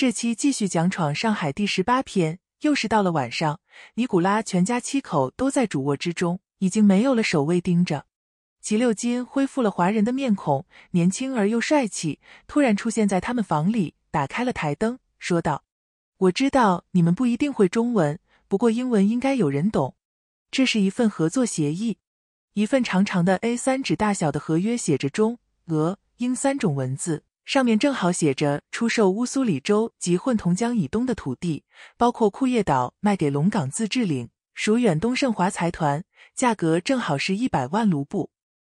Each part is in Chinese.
这期继续讲闯上海第十八篇，又是到了晚上，尼古拉全家七口都在主卧之中，已经没有了守卫盯着。齐六金恢复了华人的面孔，年轻而又帅气，突然出现在他们房里，打开了台灯，说道：“我知道你们不一定会中文，不过英文应该有人懂。这是一份合作协议，一份长长的 A 三纸大小的合约，写着中俄英三种文字。”上面正好写着出售乌苏里州及混同江以东的土地，包括库页岛，卖给龙岗自治领，属远东盛华财团，价格正好是一百万卢布。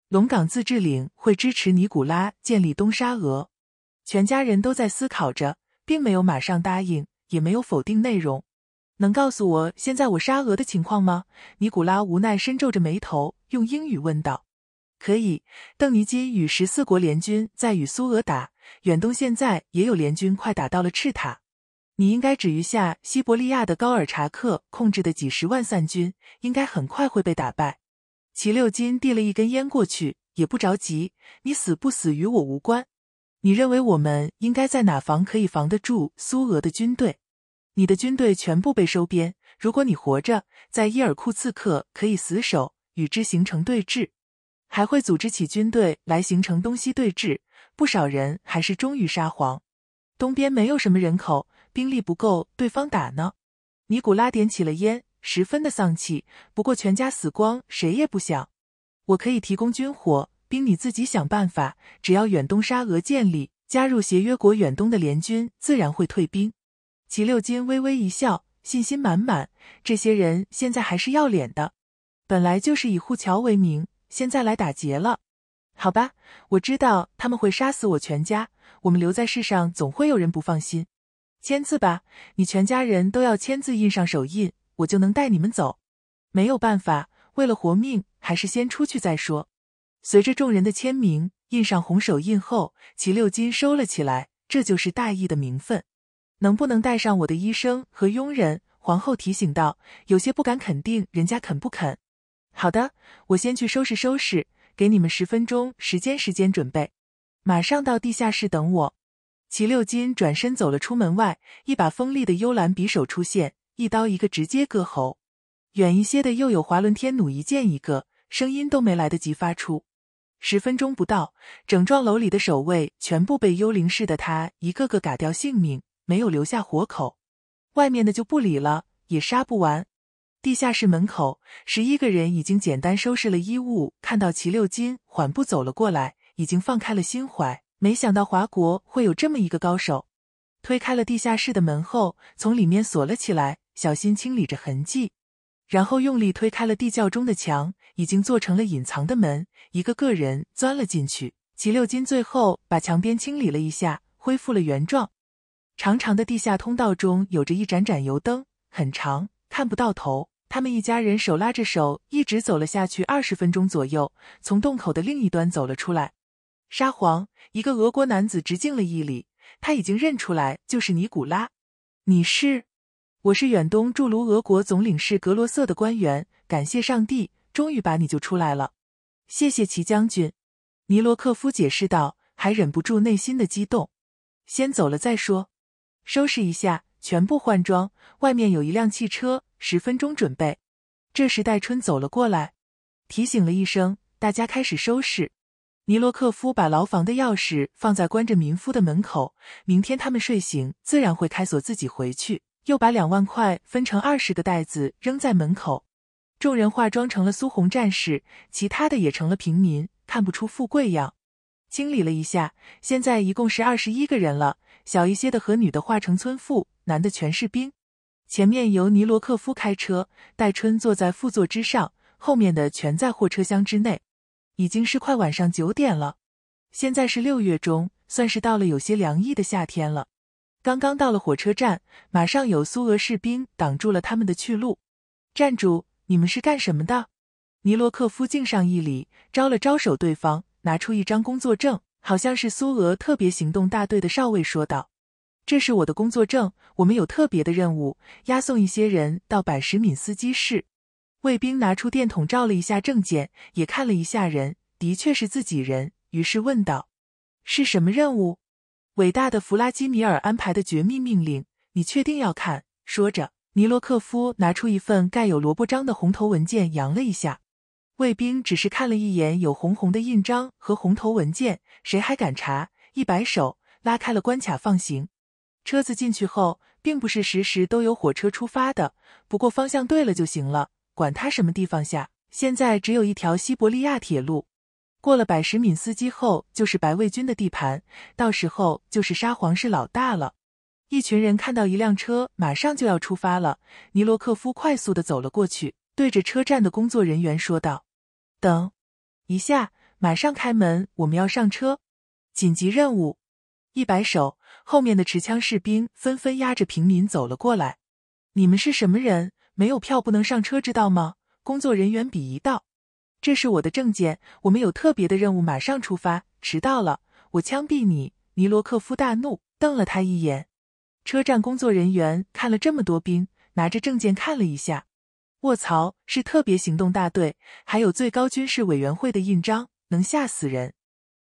龙岗自治领会支持尼古拉建立东沙俄，全家人都在思考着，并没有马上答应，也没有否定内容。能告诉我现在我沙俄的情况吗？尼古拉无奈，深皱着眉头，用英语问道。可以，邓尼金与十四国联军在与苏俄打远东，现在也有联军快打到了赤塔。你应该指一下西伯利亚的高尔察克控制的几十万散军，应该很快会被打败。齐六金递了一根烟过去，也不着急。你死不死与我无关。你认为我们应该在哪防可以防得住苏俄的军队？你的军队全部被收编，如果你活着，在伊尔库茨克可以死守，与之形成对峙。还会组织起军队来形成东西对峙，不少人还是忠于沙皇。东边没有什么人口，兵力不够，对方打呢。尼古拉点起了烟，十分的丧气。不过全家死光，谁也不想。我可以提供军火兵，你自己想办法。只要远东沙俄建立，加入协约国远东的联军，自然会退兵。齐六金微微一笑，信心满满。这些人现在还是要脸的，本来就是以护侨为名。现在来打劫了，好吧，我知道他们会杀死我全家。我们留在世上，总会有人不放心。签字吧，你全家人都要签字，印上手印，我就能带你们走。没有办法，为了活命，还是先出去再说。随着众人的签名，印上红手印后，齐六金收了起来。这就是大义的名分。能不能带上我的医生和佣人？皇后提醒道，有些不敢肯定人家肯不肯。好的，我先去收拾收拾，给你们十分钟时间时间准备，马上到地下室等我。齐六金转身走了出门外，一把锋利的幽兰匕首出现，一刀一个直接割喉；远一些的又有华伦天弩，一箭一个，声音都没来得及发出。十分钟不到，整幢楼里的守卫全部被幽灵似的他一个个嘎掉性命，没有留下活口。外面的就不理了，也杀不完。地下室门口，十一个人已经简单收拾了衣物。看到齐六金缓步走了过来，已经放开了心怀。没想到华国会有这么一个高手。推开了地下室的门后，从里面锁了起来，小心清理着痕迹，然后用力推开了地窖中的墙，已经做成了隐藏的门。一个个人钻了进去。齐六金最后把墙边清理了一下，恢复了原状。长长的地下通道中有着一盏盏油灯，很长，看不到头。他们一家人手拉着手，一直走了下去二十分钟左右，从洞口的另一端走了出来。沙皇，一个俄国男子，直敬了一礼。他已经认出来，就是尼古拉。你是？我是远东驻卢俄国总领事格罗瑟的官员。感谢上帝，终于把你救出来了。谢谢齐将军。尼罗克夫解释道，还忍不住内心的激动。先走了再说，收拾一下，全部换装。外面有一辆汽车。十分钟准备，这时戴春走了过来，提醒了一声，大家开始收拾。尼罗克夫把牢房的钥匙放在关着民夫的门口，明天他们睡醒自然会开锁自己回去。又把两万块分成二十个袋子扔在门口。众人化妆成了苏红战士，其他的也成了平民，看不出富贵样。清理了一下，现在一共是二十一个人了。小一些的和女的化成村妇，男的全是兵。前面由尼罗克夫开车，戴春坐在副座之上，后面的全在货车厢之内。已经是快晚上九点了，现在是六月中，算是到了有些凉意的夏天了。刚刚到了火车站，马上有苏俄士兵挡住了他们的去路：“站住！你们是干什么的？”尼罗克夫敬上一礼，招了招手，对方拿出一张工作证，好像是苏俄特别行动大队的少尉，说道。这是我的工作证，我们有特别的任务，押送一些人到百什敏斯基市。卫兵拿出电筒照了一下证件，也看了一下人，的确是自己人，于是问道：“是什么任务？”伟大的弗拉基米尔安排的绝密命令，你确定要看？说着，尼罗克夫拿出一份盖有萝卜章的红头文件，扬了一下。卫兵只是看了一眼有红红的印章和红头文件，谁还敢查？一摆手，拉开了关卡放行。车子进去后，并不是时时都有火车出发的。不过方向对了就行了，管它什么地方下。现在只有一条西伯利亚铁路。过了百什敏斯基后，就是白卫军的地盘，到时候就是沙皇是老大了。一群人看到一辆车马上就要出发了，尼罗克夫快速的走了过去，对着车站的工作人员说道：“等，一下，马上开门，我们要上车，紧急任务。”一摆手。后面的持枪士兵纷纷压着平民走了过来。你们是什么人？没有票不能上车，知道吗？工作人员鄙夷道。这是我的证件，我们有特别的任务，马上出发。迟到了，我枪毙你！尼罗克夫大怒，瞪了他一眼。车站工作人员看了这么多兵，拿着证件看了一下，卧槽，是特别行动大队，还有最高军事委员会的印章，能吓死人。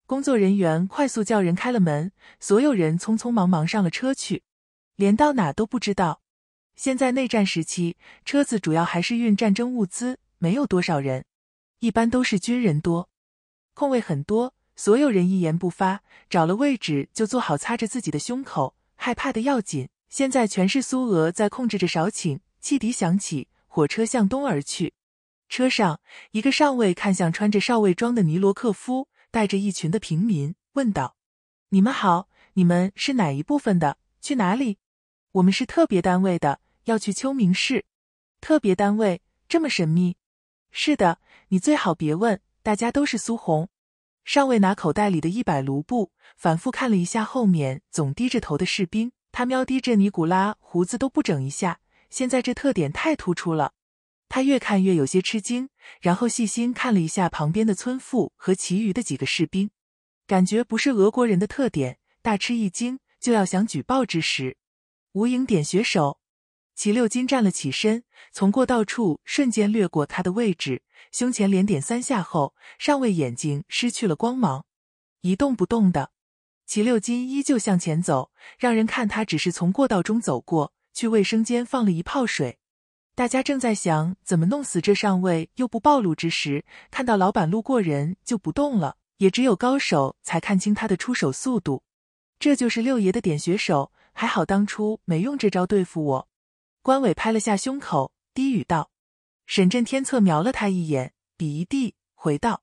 工作人员快速叫人开了门，所有人匆匆忙忙上了车去，连到哪都不知道。现在内战时期，车子主要还是运战争物资，没有多少人，一般都是军人多，空位很多。所有人一言不发，找了位置就坐好，擦着自己的胸口，害怕的要紧。现在全是苏俄在控制着。少顷，汽笛响起，火车向东而去。车上，一个上尉看向穿着少尉装的尼罗克夫。带着一群的平民问道：“你们好，你们是哪一部分的？去哪里？”“我们是特别单位的，要去秋明市。”“特别单位这么神秘？”“是的，你最好别问。”“大家都是苏红。”上尉拿口袋里的一百卢布，反复看了一下后面总低着头的士兵。他喵低着尼古拉胡子都不整一下，现在这特点太突出了。他越看越有些吃惊，然后细心看了一下旁边的村妇和其余的几个士兵，感觉不是俄国人的特点，大吃一惊，就要想举报之时，无影点穴手，齐六金站了起身，从过道处瞬间掠过他的位置，胸前连点三下后，上尉眼睛失去了光芒，一动不动的，齐六金依旧向前走，让人看他只是从过道中走过去，卫生间放了一泡水。大家正在想怎么弄死这上位又不暴露之时，看到老板路过人就不动了。也只有高手才看清他的出手速度，这就是六爷的点穴手。还好当初没用这招对付我。关伟拍了下胸口，低语道：“沈震天策瞄了他一眼，比一地回道：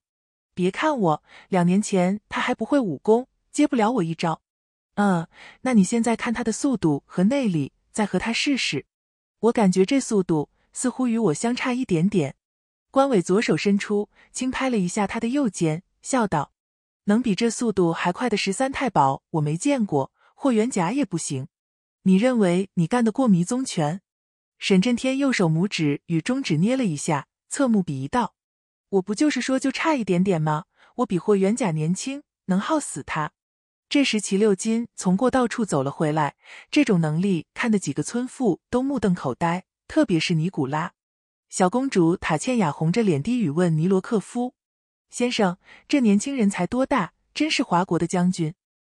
别看我，两年前他还不会武功，接不了我一招。嗯，那你现在看他的速度和内力，再和他试试。”我感觉这速度似乎与我相差一点点。关伟左手伸出，轻拍了一下他的右肩，笑道：“能比这速度还快的十三太保我没见过，霍元甲也不行。你认为你干得过迷踪拳？”沈震天右手拇指与中指捏了一下，侧目鄙夷道：“我不就是说就差一点点吗？我比霍元甲年轻，能耗死他。”这时，齐六金从过道处走了回来。这种能力看得几个村妇都目瞪口呆，特别是尼古拉。小公主塔倩雅红着脸低语问尼罗克夫先生：“这年轻人才多大？真是华国的将军。”“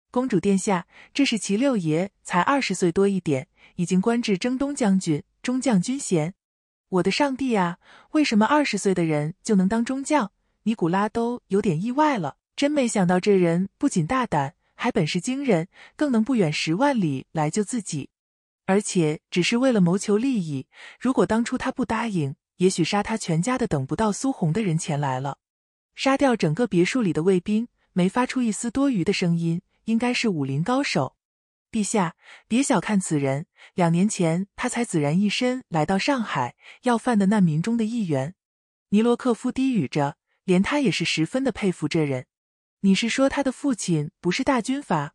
公主殿下，这是齐六爷，才二十岁多一点，已经官至征东将军、中将军衔。”“我的上帝啊！为什么二十岁的人就能当中将？”尼古拉都有点意外了，真没想到这人不仅大胆。还本事惊人，更能不远十万里来救自己，而且只是为了谋求利益。如果当初他不答应，也许杀他全家的等不到苏红的人前来了，杀掉整个别墅里的卫兵，没发出一丝多余的声音，应该是武林高手。陛下，别小看此人，两年前他才孑然一身来到上海，要饭的难民中的一员。尼罗克夫低语着，连他也是十分的佩服这人。你是说他的父亲不是大军阀？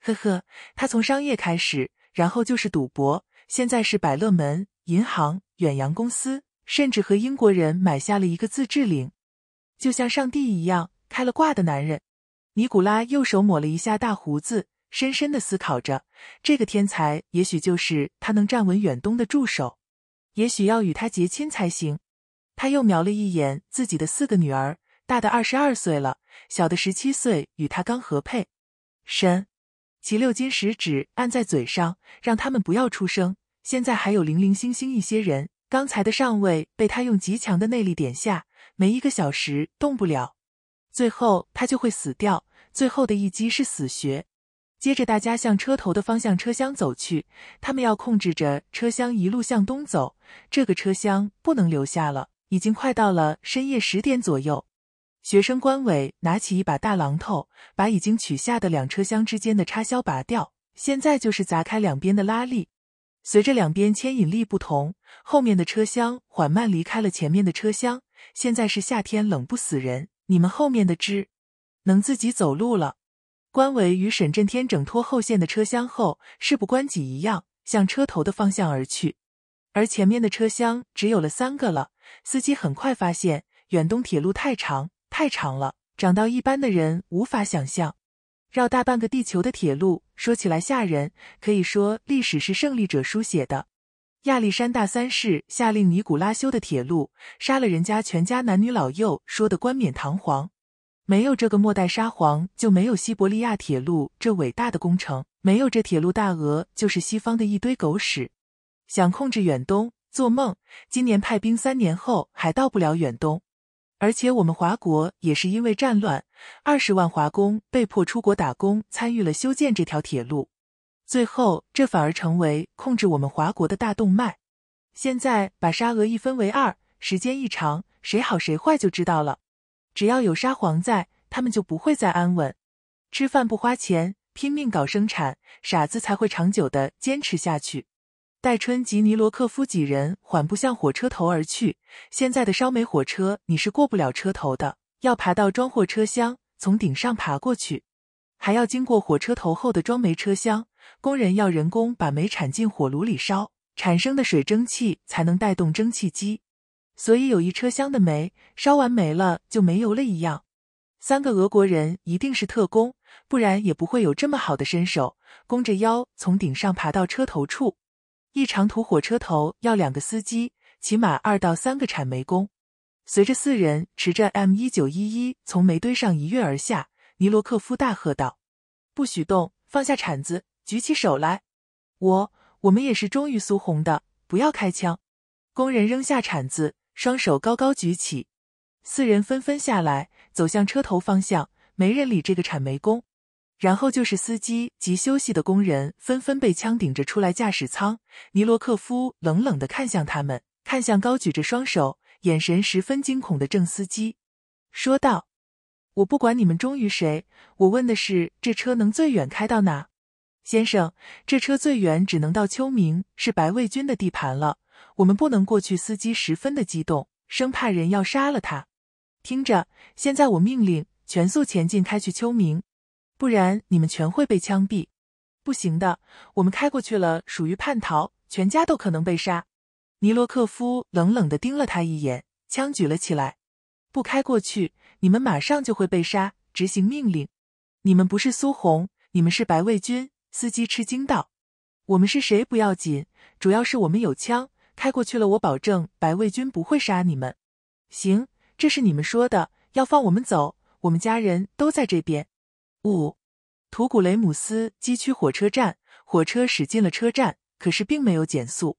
呵呵，他从商业开始，然后就是赌博，现在是百乐门银行、远洋公司，甚至和英国人买下了一个自治领，就像上帝一样开了挂的男人。尼古拉右手抹了一下大胡子，深深的思考着：这个天才也许就是他能站稳远东的助手，也许要与他结亲才行。他又瞄了一眼自己的四个女儿。大的二十二岁了，小的十七岁，与他刚合配。神，其六金食指按在嘴上，让他们不要出声。现在还有零零星星一些人。刚才的上位被他用极强的内力点下，没一个小时动不了，最后他就会死掉。最后的一击是死穴。接着大家向车头的方向车厢走去，他们要控制着车厢一路向东走。这个车厢不能留下了，已经快到了深夜十点左右。学生关伟拿起一把大榔头，把已经取下的两车厢之间的插销拔掉。现在就是砸开两边的拉力，随着两边牵引力不同，后面的车厢缓慢离开了前面的车厢。现在是夏天，冷不死人。你们后面的只能自己走路了。关伟与沈震天整脱后线的车厢后，事不关己一样向车头的方向而去，而前面的车厢只有了三个了。司机很快发现远东铁路太长。太长了，长到一般的人无法想象。绕大半个地球的铁路，说起来吓人。可以说，历史是胜利者书写的。亚历山大三世下令尼古拉修的铁路，杀了人家全家男女老幼，说的冠冕堂皇。没有这个末代沙皇，就没有西伯利亚铁路这伟大的工程。没有这铁路大俄，就是西方的一堆狗屎。想控制远东，做梦！今年派兵，三年后还到不了远东。而且我们华国也是因为战乱，二十万华工被迫出国打工，参与了修建这条铁路。最后这反而成为控制我们华国的大动脉。现在把沙俄一分为二，时间一长，谁好谁坏就知道了。只要有沙皇在，他们就不会再安稳。吃饭不花钱，拼命搞生产，傻子才会长久的坚持下去。戴春及尼罗克夫几人缓步向火车头而去。现在的烧煤火车，你是过不了车头的，要爬到装货车厢，从顶上爬过去，还要经过火车头后的装煤车厢。工人要人工把煤铲进火炉里烧，产生的水蒸气才能带动蒸汽机。所以有一车厢的煤烧完没了，就没油了一样。三个俄国人一定是特工，不然也不会有这么好的身手，弓着腰从顶上爬到车头处。一长途火车头要两个司机，起码二到三个铲煤工。随着四人持着 M 一九一一从煤堆上一跃而下，尼罗克夫大喝道：“不许动！放下铲子，举起手来！我，我们也是忠于苏红的，不要开枪！”工人扔下铲子，双手高高举起。四人纷纷下来，走向车头方向。没人理这个铲煤工。然后就是司机及休息的工人纷纷被枪顶着出来驾驶舱，尼罗克夫冷冷的看向他们，看向高举着双手、眼神十分惊恐的郑司机，说道：“我不管你们忠于谁，我问的是这车能最远开到哪。”先生，这车最远只能到秋明，是白卫军的地盘了，我们不能过去。”司机十分的激动，生怕人要杀了他。听着，现在我命令全速前进，开去秋明。不然你们全会被枪毙，不行的，我们开过去了属于叛逃，全家都可能被杀。尼罗克夫冷冷地盯了他一眼，枪举了起来。不开过去，你们马上就会被杀。执行命令，你们不是苏红，你们是白卫军。司机吃惊道：“我们是谁不要紧，主要是我们有枪。开过去了，我保证白卫军不会杀你们。”行，这是你们说的，要放我们走，我们家人都在这边。五，图古雷姆斯基区火车站，火车驶进了车站，可是并没有减速。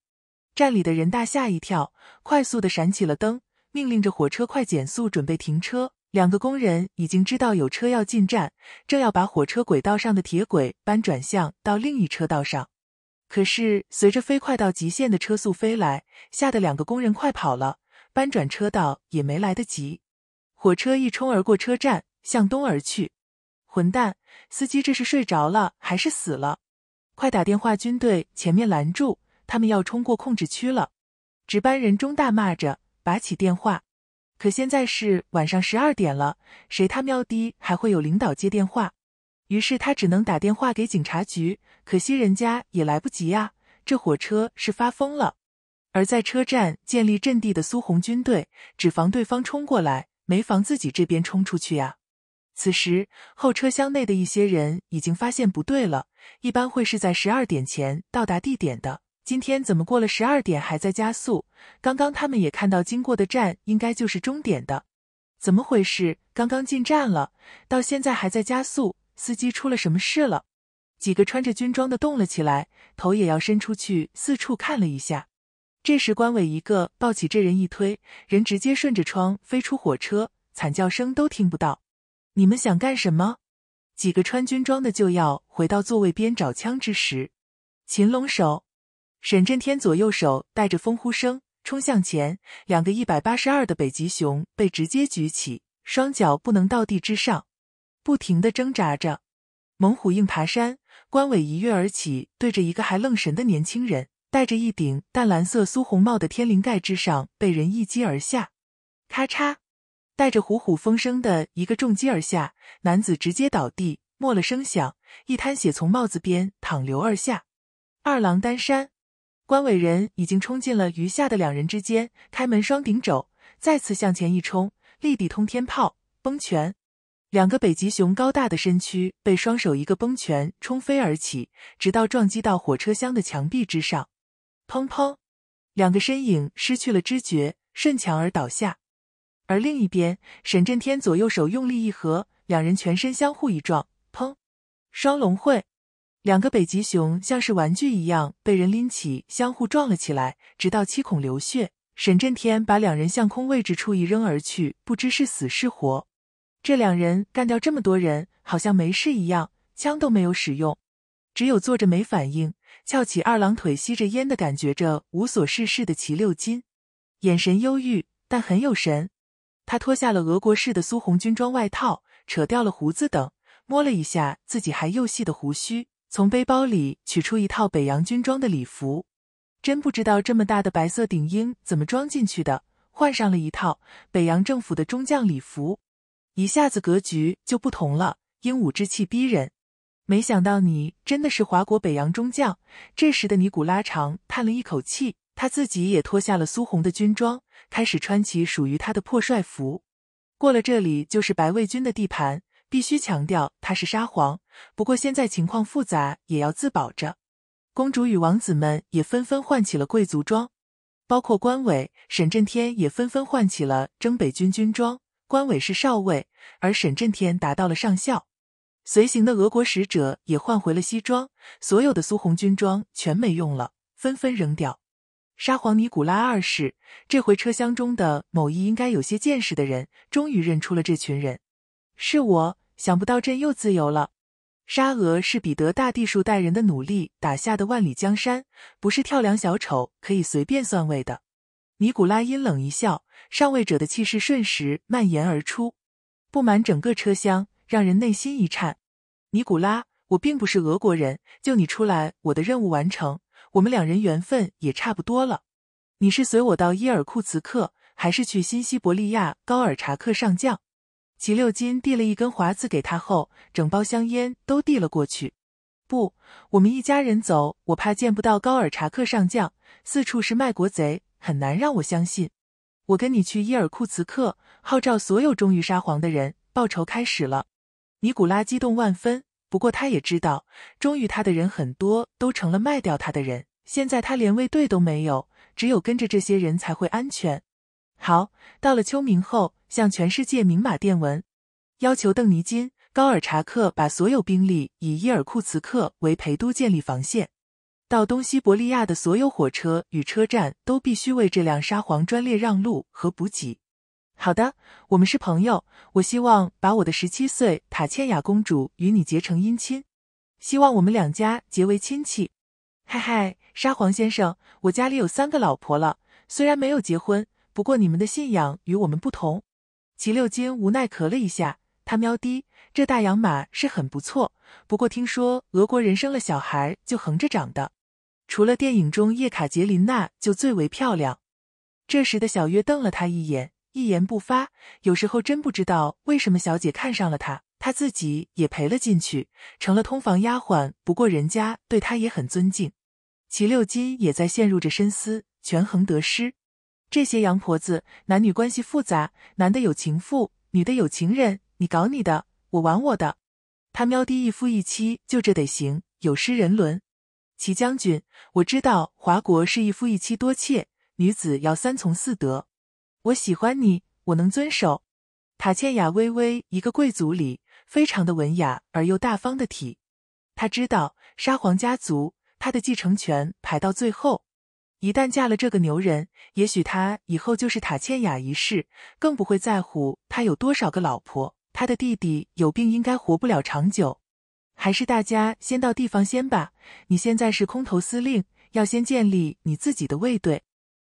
站里的人大吓一跳，快速的闪起了灯，命令着火车快减速，准备停车。两个工人已经知道有车要进站，正要把火车轨道上的铁轨搬转向到另一车道上，可是随着飞快到极限的车速飞来，吓得两个工人快跑了，搬转车道也没来得及。火车一冲而过车站，向东而去。混蛋！司机这是睡着了还是死了？快打电话！军队前面拦住他们，要冲过控制区了！值班人中大骂着，拔起电话。可现在是晚上十二点了，谁他喵的还会有领导接电话？于是他只能打电话给警察局，可惜人家也来不及啊！这火车是发疯了！而在车站建立阵地的苏红军队，只防对方冲过来，没防自己这边冲出去呀。此时，后车厢内的一些人已经发现不对了。一般会是在十二点前到达地点的，今天怎么过了十二点还在加速？刚刚他们也看到经过的站应该就是终点的，怎么回事？刚刚进站了，到现在还在加速，司机出了什么事了？几个穿着军装的动了起来，头也要伸出去四处看了一下。这时，关伟一个抱起这人一推，人直接顺着窗飞出火车，惨叫声都听不到。你们想干什么？几个穿军装的就要回到座位边找枪之时，秦龙手、沈震天左右手带着风呼声冲向前，两个一百八十二的北极熊被直接举起，双脚不能到地之上，不停的挣扎着。猛虎硬爬山，关伟一跃而起，对着一个还愣神的年轻人，戴着一顶淡蓝色苏红帽的天灵盖之上被人一击而下，咔嚓。带着虎虎风声的一个重击而下，男子直接倒地，没了声响，一滩血从帽子边淌流而下。二郎丹山，关伟人已经冲进了余下的两人之间，开门双顶肘，再次向前一冲，立地通天炮，崩拳。两个北极熊高大的身躯被双手一个崩拳冲飞而起，直到撞击到火车厢的墙壁之上，砰砰，两个身影失去了知觉，顺墙而倒下。而另一边，沈震天左右手用力一合，两人全身相互一撞，砰！双龙会，两个北极熊像是玩具一样被人拎起，相互撞了起来，直到七孔流血。沈震天把两人向空位置处一扔而去，不知是死是活。这两人干掉这么多人，好像没事一样，枪都没有使用，只有坐着没反应，翘起二郎腿吸着烟的感觉着无所事事的齐六金，眼神忧郁但很有神。他脱下了俄国式的苏红军装外套，扯掉了胡子等，摸了一下自己还又细的胡须，从背包里取出一套北洋军装的礼服，真不知道这么大的白色顶鹰怎么装进去的。换上了一套北洋政府的中将礼服，一下子格局就不同了，英武之气逼人。没想到你真的是华国北洋中将。这时的尼古拉长叹了一口气，他自己也脱下了苏红的军装。开始穿起属于他的破帅服，过了这里就是白卫军的地盘，必须强调他是沙皇。不过现在情况复杂，也要自保着。公主与王子们也纷纷换起了贵族装，包括关伟、沈震天也纷纷换起了征北军军装。关伟是少尉，而沈震天达到了上校。随行的俄国使者也换回了西装，所有的苏红军装全没用了，纷纷扔掉。沙皇尼古拉二世，这回车厢中的某一应该有些见识的人，终于认出了这群人。是我，想不到朕又自由了。沙俄是彼得大帝数代人的努力打下的万里江山，不是跳梁小丑可以随便篡位的。尼古拉阴冷一笑，上位者的气势瞬时蔓延而出，布满整个车厢，让人内心一颤。尼古拉，我并不是俄国人，救你出来，我的任务完成。我们两人缘分也差不多了。你是随我到伊尔库茨克，还是去新西伯利亚？高尔察克上将，齐六金递了一根华子给他后，整包香烟都递了过去。不，我们一家人走，我怕见不到高尔察克上将。四处是卖国贼，很难让我相信。我跟你去伊尔库茨克，号召所有忠于沙皇的人，报仇开始了。尼古拉激动万分。不过他也知道，忠于他的人很多，都成了卖掉他的人。现在他连卫队都没有，只有跟着这些人才会安全。好，到了秋明后，向全世界明码电文，要求邓尼金、高尔察克把所有兵力以伊尔库茨克为陪都建立防线，到东西伯利亚的所有火车与车站都必须为这辆沙皇专列让路和补给。好的，我们是朋友。我希望把我的十七岁塔倩雅公主与你结成姻亲，希望我们两家结为亲戚。嗨嗨，沙皇先生，我家里有三个老婆了，虽然没有结婚，不过你们的信仰与我们不同。齐六金无奈咳了一下，他喵滴，这大洋马是很不错，不过听说俄国人生了小孩就横着长的，除了电影中叶卡捷琳娜就最为漂亮。这时的小约瞪了他一眼。一言不发，有时候真不知道为什么小姐看上了他，他自己也赔了进去，成了通房丫鬟。不过人家对他也很尊敬。齐六金也在陷入着深思，权衡得失。这些洋婆子男女关系复杂，男的有情妇，女的有情人，你搞你的，我玩我的。他喵的一夫一妻就这得行，有失人伦。齐将军，我知道华国是一夫一妻多妾，女子要三从四德。我喜欢你，我能遵守。塔倩雅微微一个贵族里，非常的文雅而又大方的体。她知道沙皇家族他的继承权排到最后，一旦嫁了这个牛人，也许他以后就是塔倩雅一世，更不会在乎他有多少个老婆。他的弟弟有病，应该活不了长久。还是大家先到地方先吧。你现在是空头司令，要先建立你自己的卫队。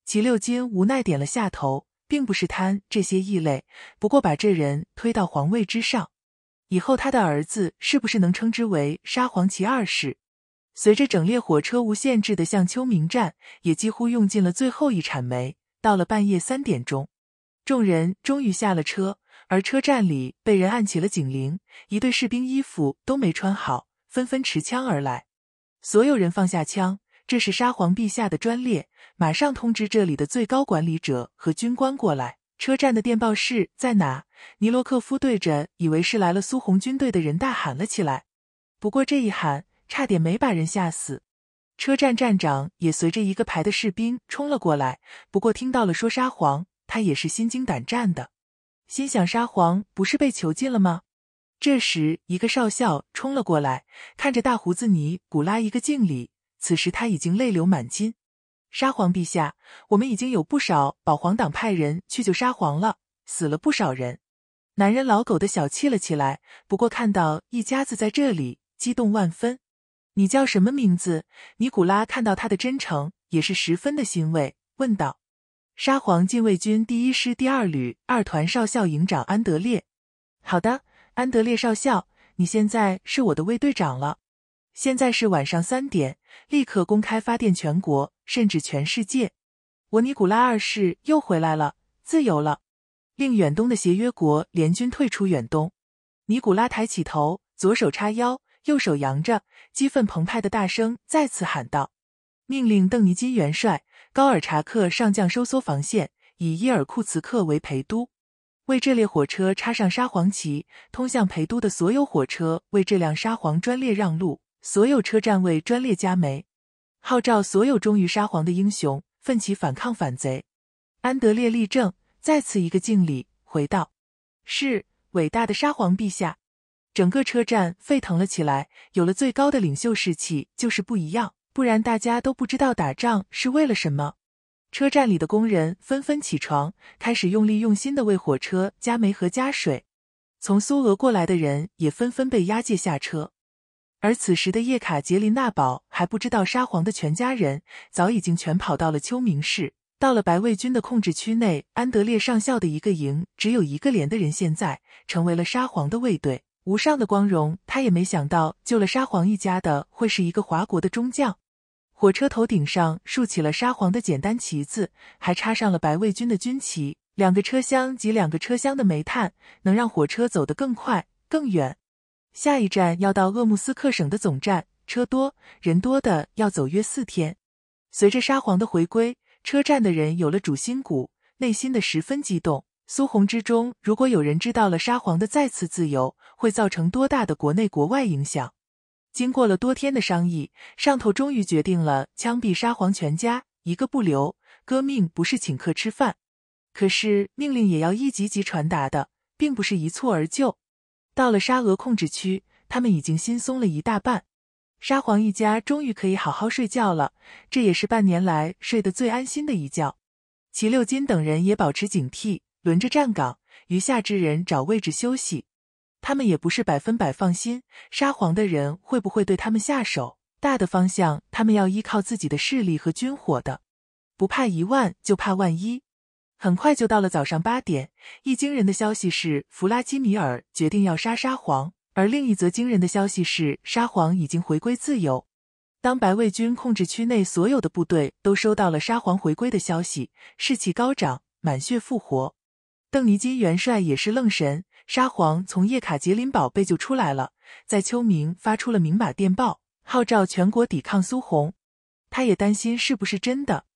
齐六金无奈点了下头。并不是贪这些异类，不过把这人推到皇位之上，以后他的儿子是不是能称之为沙皇其二世？随着整列火车无限制的向秋明站，也几乎用尽了最后一铲煤。到了半夜三点钟，众人终于下了车，而车站里被人按起了警铃，一队士兵衣服都没穿好，纷纷持枪而来。所有人放下枪。这是沙皇陛下的专列，马上通知这里的最高管理者和军官过来。车站的电报室在哪？尼罗克夫对着，以为是来了苏红军队的人，大喊了起来。不过这一喊，差点没把人吓死。车站站长也随着一个排的士兵冲了过来。不过听到了说沙皇，他也是心惊胆战的，心想沙皇不是被囚禁了吗？这时，一个少校冲了过来，看着大胡子尼古拉，一个敬礼。此时他已经泪流满襟。沙皇陛下，我们已经有不少保皇党派人去救沙皇了，死了不少人。男人老狗的小气了起来，不过看到一家子在这里，激动万分。你叫什么名字？尼古拉看到他的真诚，也是十分的欣慰，问道：“沙皇禁卫军第一师第二旅二团少校营长安德烈。”“好的，安德烈少校，你现在是我的卫队长了。”现在是晚上三点。立刻公开发电全国，甚至全世界！我尼古拉二世又回来了，自由了！令远东的协约国联军退出远东！尼古拉抬起头，左手叉腰，右手扬着，激愤澎湃的大声再次喊道：“命令邓尼金元帅、高尔察克上将收缩防线，以伊尔库茨克为陪都，为这列火车插上沙皇旗，通向陪都的所有火车为这辆沙皇专列让路。”所有车站为专列加煤，号召所有忠于沙皇的英雄奋起反抗反贼。安德烈立正，再次一个敬礼，回道：“是，伟大的沙皇陛下。”整个车站沸腾了起来，有了最高的领袖，士气就是不一样。不然大家都不知道打仗是为了什么。车站里的工人纷纷起床，开始用力用心的为火车加煤和加水。从苏俄过来的人也纷纷被押解下车。而此时的叶卡捷琳娜堡还不知道，沙皇的全家人早已经全跑到了秋明市，到了白卫军的控制区内。安德烈上校的一个营，只有一个连的人，现在成为了沙皇的卫队，无上的光荣。他也没想到，救了沙皇一家的会是一个华国的中将。火车头顶上竖起了沙皇的简单旗子，还插上了白卫军的军旗。两个车厢及两个车厢的煤炭，能让火车走得更快、更远。下一站要到鄂木斯克省的总站，车多人多的要走约四天。随着沙皇的回归，车站的人有了主心骨，内心的十分激动。苏红之中，如果有人知道了沙皇的再次自由，会造成多大的国内国外影响？经过了多天的商议，上头终于决定了枪毙沙皇全家，一个不留。革命不是请客吃饭，可是命令也要一级级传达的，并不是一蹴而就。到了沙俄控制区，他们已经心松了一大半，沙皇一家终于可以好好睡觉了，这也是半年来睡得最安心的一觉。齐六金等人也保持警惕，轮着站岗，余下之人找位置休息。他们也不是百分百放心，沙皇的人会不会对他们下手？大的方向，他们要依靠自己的势力和军火的，不怕一万，就怕万一。很快就到了早上八点。一惊人的消息是，弗拉基米尔决定要杀沙皇；而另一则惊人的消息是，沙皇已经回归自由。当白卫军控制区内所有的部队都收到了沙皇回归的消息，士气高涨，满血复活。邓尼金元帅也是愣神：沙皇从叶卡捷琳堡被救出来了，在秋明发出了明码电报，号召全国抵抗苏红。他也担心是不是真的。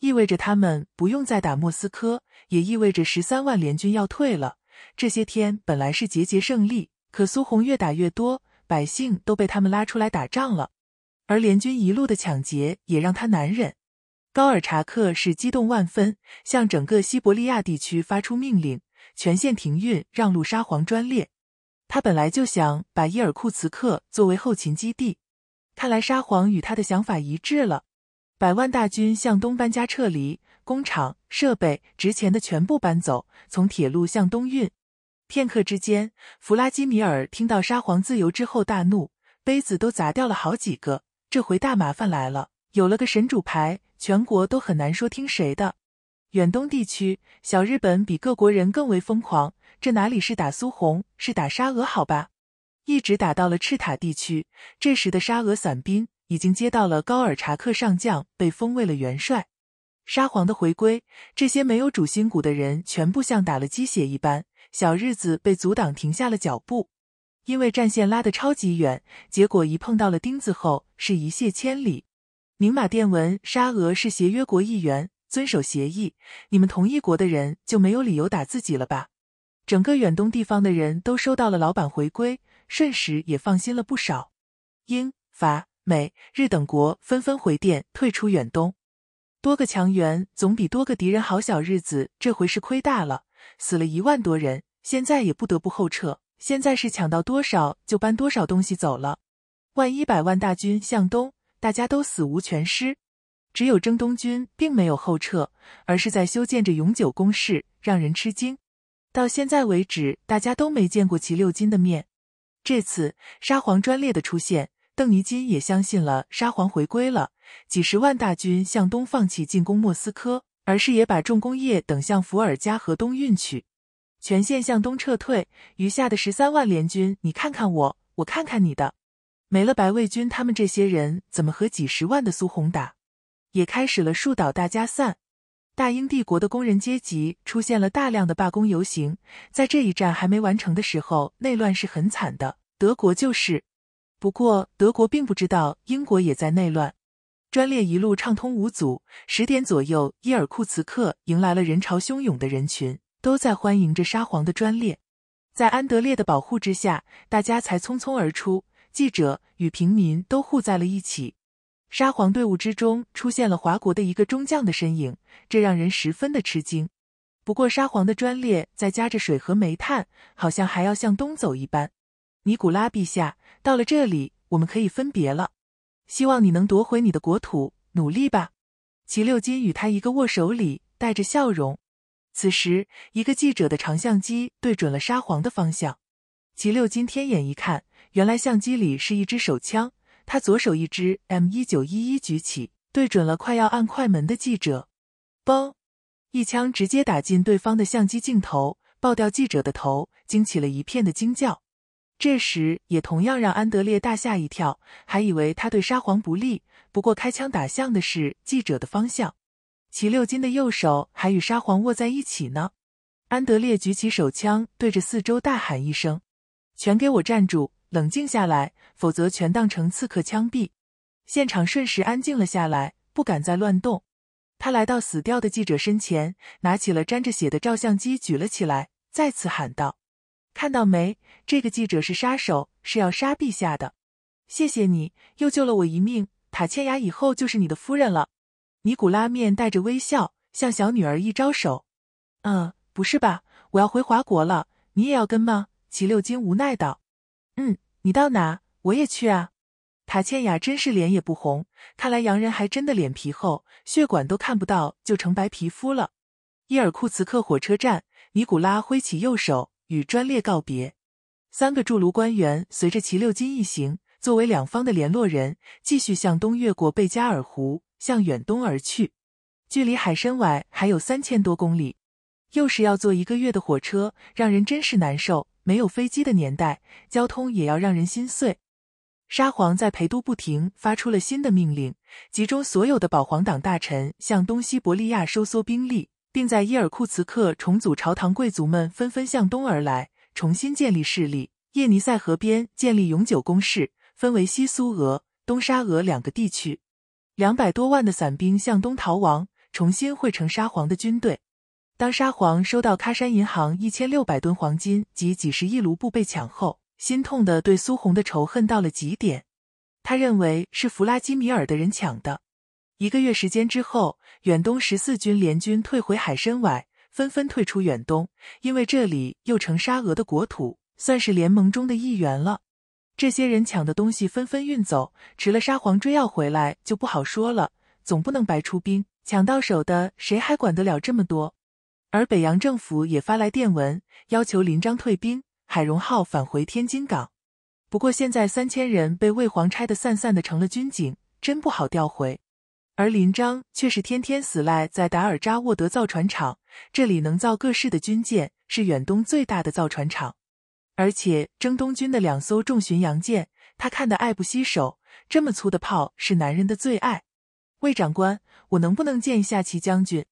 意味着他们不用再打莫斯科，也意味着十三万联军要退了。这些天本来是节节胜利，可苏红越打越多，百姓都被他们拉出来打仗了。而联军一路的抢劫也让他难忍。高尔察克是激动万分，向整个西伯利亚地区发出命令，全线停运，让路沙皇专列。他本来就想把伊尔库茨克作为后勤基地，看来沙皇与他的想法一致了。百万大军向东搬家撤离，工厂设备值钱的全部搬走，从铁路向东运。片刻之间，弗拉基米尔听到沙皇自由之后大怒，杯子都砸掉了好几个。这回大麻烦来了，有了个神主牌，全国都很难说听谁的。远东地区，小日本比各国人更为疯狂。这哪里是打苏红，是打沙俄好吧？一直打到了赤塔地区。这时的沙俄散兵。已经接到了高尔察克上将被封为了元帅，沙皇的回归，这些没有主心骨的人全部像打了鸡血一般，小日子被阻挡停下了脚步，因为战线拉得超级远，结果一碰到了钉子后是一泻千里。明码电文：沙俄是协约国一员，遵守协议，你们同一国的人就没有理由打自己了吧？整个远东地方的人都收到了老板回归，瞬时也放心了不少。英法。美、日等国纷纷回电退出远东，多个强援总比多个敌人好。小日子这回是亏大了，死了一万多人，现在也不得不后撤。现在是抢到多少就搬多少东西走了。万一百万大军向东，大家都死无全尸。只有征东军并没有后撤，而是在修建着永久工事，让人吃惊。到现在为止，大家都没见过齐六金的面。这次沙皇专列的出现。邓尼金也相信了沙皇回归了，几十万大军向东放弃进攻莫斯科，而是也把重工业等向伏尔加河东运去，全线向东撤退。余下的十三万联军，你看看我，我看看你的，没了白卫军，他们这些人怎么和几十万的苏红打？也开始了树倒大家散。大英帝国的工人阶级出现了大量的罢工游行，在这一战还没完成的时候，内乱是很惨的。德国就是。不过，德国并不知道英国也在内乱。专列一路畅通无阻。十点左右，伊尔库茨克迎来了人潮汹涌的人群，都在欢迎着沙皇的专列。在安德烈的保护之下，大家才匆匆而出，记者与平民都护在了一起。沙皇队伍之中出现了华国的一个中将的身影，这让人十分的吃惊。不过，沙皇的专列在夹着水和煤炭，好像还要向东走一般。尼古拉陛下到了这里，我们可以分别了。希望你能夺回你的国土，努力吧。齐六金与他一个握手礼，带着笑容。此时，一个记者的长相机对准了沙皇的方向。齐六金天眼一看，原来相机里是一支手枪。他左手一支 M 一九一一举起，对准了快要按快门的记者。嘣！一枪直接打进对方的相机镜头，爆掉记者的头，惊起了一片的惊叫。这时，也同样让安德烈大吓一跳，还以为他对沙皇不利。不过，开枪打向的是记者的方向。齐六金的右手还与沙皇握在一起呢。安德烈举起手枪，对着四周大喊一声：“全给我站住，冷静下来，否则全当成刺客枪毙！”现场瞬时安静了下来，不敢再乱动。他来到死掉的记者身前，拿起了沾着血的照相机，举了起来，再次喊道。看到没？这个记者是杀手，是要杀陛下的。谢谢你，又救了我一命。塔倩雅以后就是你的夫人了。尼古拉面带着微笑向小女儿一招手。嗯，不是吧？我要回华国了，你也要跟吗？齐六金无奈道。嗯，你到哪我也去啊。塔倩雅真是脸也不红，看来洋人还真的脸皮厚，血管都看不到就成白皮肤了。伊尔库茨克火车站，尼古拉挥起右手。与专列告别，三个驻卢官员随着齐六金一行，作为两方的联络人，继续向东越过贝加尔湖，向远东而去。距离海参崴还有三千多公里，又是要坐一个月的火车，让人真是难受。没有飞机的年代，交通也要让人心碎。沙皇在陪都不停发出了新的命令，集中所有的保皇党大臣向东西伯利亚收缩兵力。并在伊尔库茨克重组朝堂，贵族们纷纷向东而来，重新建立势力。叶尼塞河边建立永久工事，分为西苏俄、东沙俄两个地区。两百多万的散兵向东逃亡，重新汇成沙皇的军队。当沙皇收到喀山银行一千六百吨黄金及几十亿卢布被抢后，心痛的对苏红的仇恨到了极点。他认为是弗拉基米尔的人抢的。一个月时间之后。远东十四军联军退回海参崴，纷纷退出远东，因为这里又成沙俄的国土，算是联盟中的一员了。这些人抢的东西纷纷运走，迟了沙皇追要回来就不好说了。总不能白出兵，抢到手的谁还管得了这么多？而北洋政府也发来电文，要求林章退兵，海荣号返回天津港。不过现在三千人被魏皇差的散散的成了军警，真不好调回。而林章却是天天死赖在达尔扎沃德造船厂，这里能造各式的军舰，是远东最大的造船厂。而且征东军的两艘重巡洋舰，他看得爱不释手。这么粗的炮是男人的最爱。魏长官，我能不能见一下齐将军？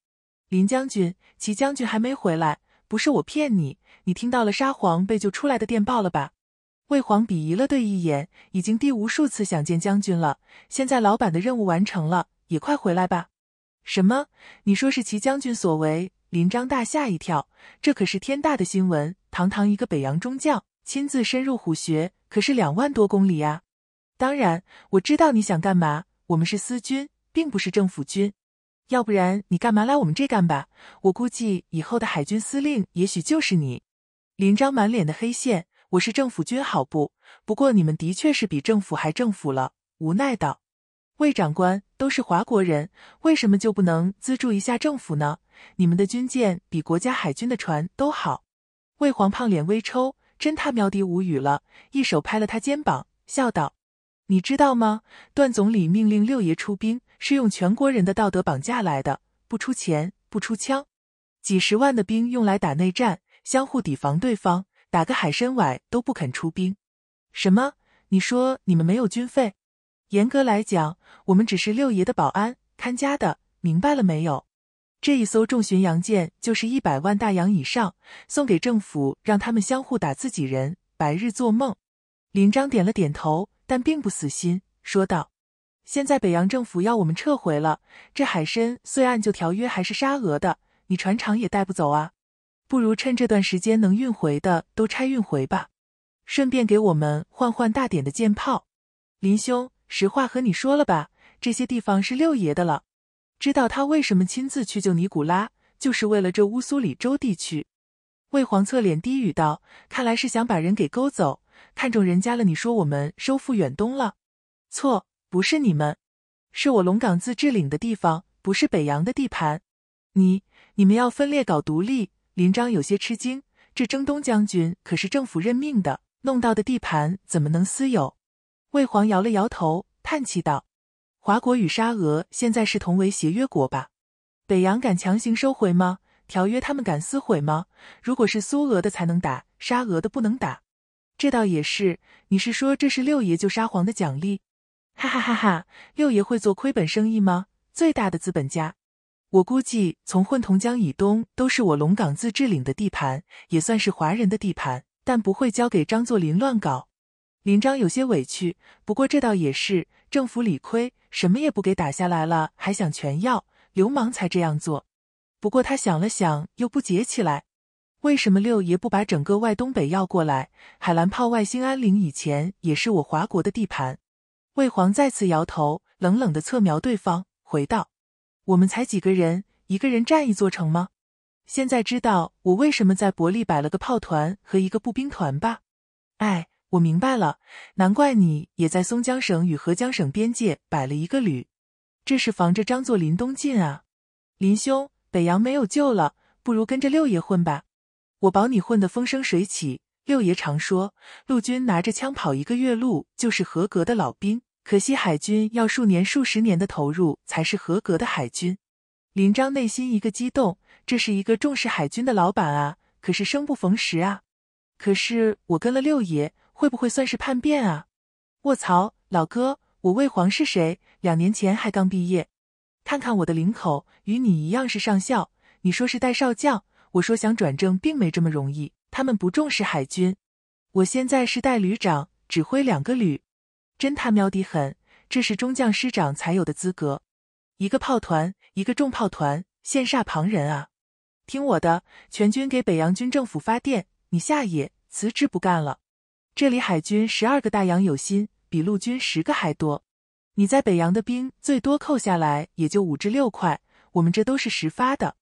林将军，齐将军还没回来。不是我骗你，你听到了沙皇被救出来的电报了吧？魏皇鄙夷了对一眼，已经第无数次想见将军了。现在老板的任务完成了。也快回来吧！什么？你说是齐将军所为？林章大吓一跳，这可是天大的新闻！堂堂一个北洋中将，亲自深入虎穴，可是两万多公里啊！当然，我知道你想干嘛。我们是私军，并不是政府军，要不然你干嘛来我们这干吧？我估计以后的海军司令也许就是你。林章满脸的黑线，我是政府军好不？不过你们的确是比政府还政府了。无奈道。魏长官都是华国人，为什么就不能资助一下政府呢？你们的军舰比国家海军的船都好。魏黄胖脸微抽，真他喵的无语了，一手拍了他肩膀，笑道：“你知道吗？段总理命令六爷出兵，是用全国人的道德绑架来的，不出钱不出枪，几十万的兵用来打内战，相互抵防对方，打个海参崴都不肯出兵。什么？你说你们没有军费？”严格来讲，我们只是六爷的保安、看家的，明白了没有？这一艘重巡洋舰就是一百万大洋以上，送给政府，让他们相互打自己人，白日做梦。林章点了点头，但并不死心，说道：“现在北洋政府要我们撤回了，这海参虽按旧条约还是沙俄的，你船厂也带不走啊。不如趁这段时间能运回的都拆运回吧，顺便给我们换换大点的舰炮，林兄。”实话和你说了吧，这些地方是六爷的了。知道他为什么亲自去救尼古拉，就是为了这乌苏里州地区。魏皇侧脸低语道：“看来是想把人给勾走，看中人家了。”你说我们收复远东了？错，不是你们，是我龙岗自治领的地方，不是北洋的地盘。你、你们要分裂搞独立？林章有些吃惊。这征东将军可是政府任命的，弄到的地盘怎么能私有？魏皇摇了摇头，叹气道：“华国与沙俄现在是同为协约国吧？北洋敢强行收回吗？条约他们敢撕毁吗？如果是苏俄的才能打，沙俄的不能打。这倒也是。你是说这是六爷救沙皇的奖励？哈哈哈哈！六爷会做亏本生意吗？最大的资本家。我估计从混同江以东都是我龙岗自治领的地盘，也算是华人的地盘，但不会交给张作霖乱搞。”林章有些委屈，不过这倒也是，政府理亏，什么也不给打下来了，还想全要，流氓才这样做。不过他想了想，又不解起来，为什么六爷不把整个外东北要过来？海兰泡、外兴安岭以前也是我华国的地盘。魏皇再次摇头，冷冷的侧瞄对方，回道：“我们才几个人，一个人占一座城吗？现在知道我为什么在伯利摆了个炮团和一个步兵团吧？哎。”我明白了，难怪你也在松江省与合江省边界摆了一个旅，这是防着张作霖东进啊。林兄，北洋没有救了，不如跟着六爷混吧，我保你混得风生水起。六爷常说，陆军拿着枪跑一个月路就是合格的老兵，可惜海军要数年数十年的投入才是合格的海军。林章内心一个激动，这是一个重视海军的老板啊，可是生不逢时啊。可是我跟了六爷。会不会算是叛变啊？卧槽，老哥，我魏黄是谁？两年前还刚毕业，看看我的领口，与你一样是上校。你说是带少将，我说想转正并没这么容易。他们不重视海军，我现在是代旅长，指挥两个旅，真他喵的狠！这是中将师长才有的资格，一个炮团，一个重炮团，羡煞旁人啊！听我的，全军给北洋军政府发电，你下野，辞职不干了。这里海军十二个大洋有心，比陆军十个还多。你在北洋的兵最多扣下来也就五至六块，我们这都是实发的。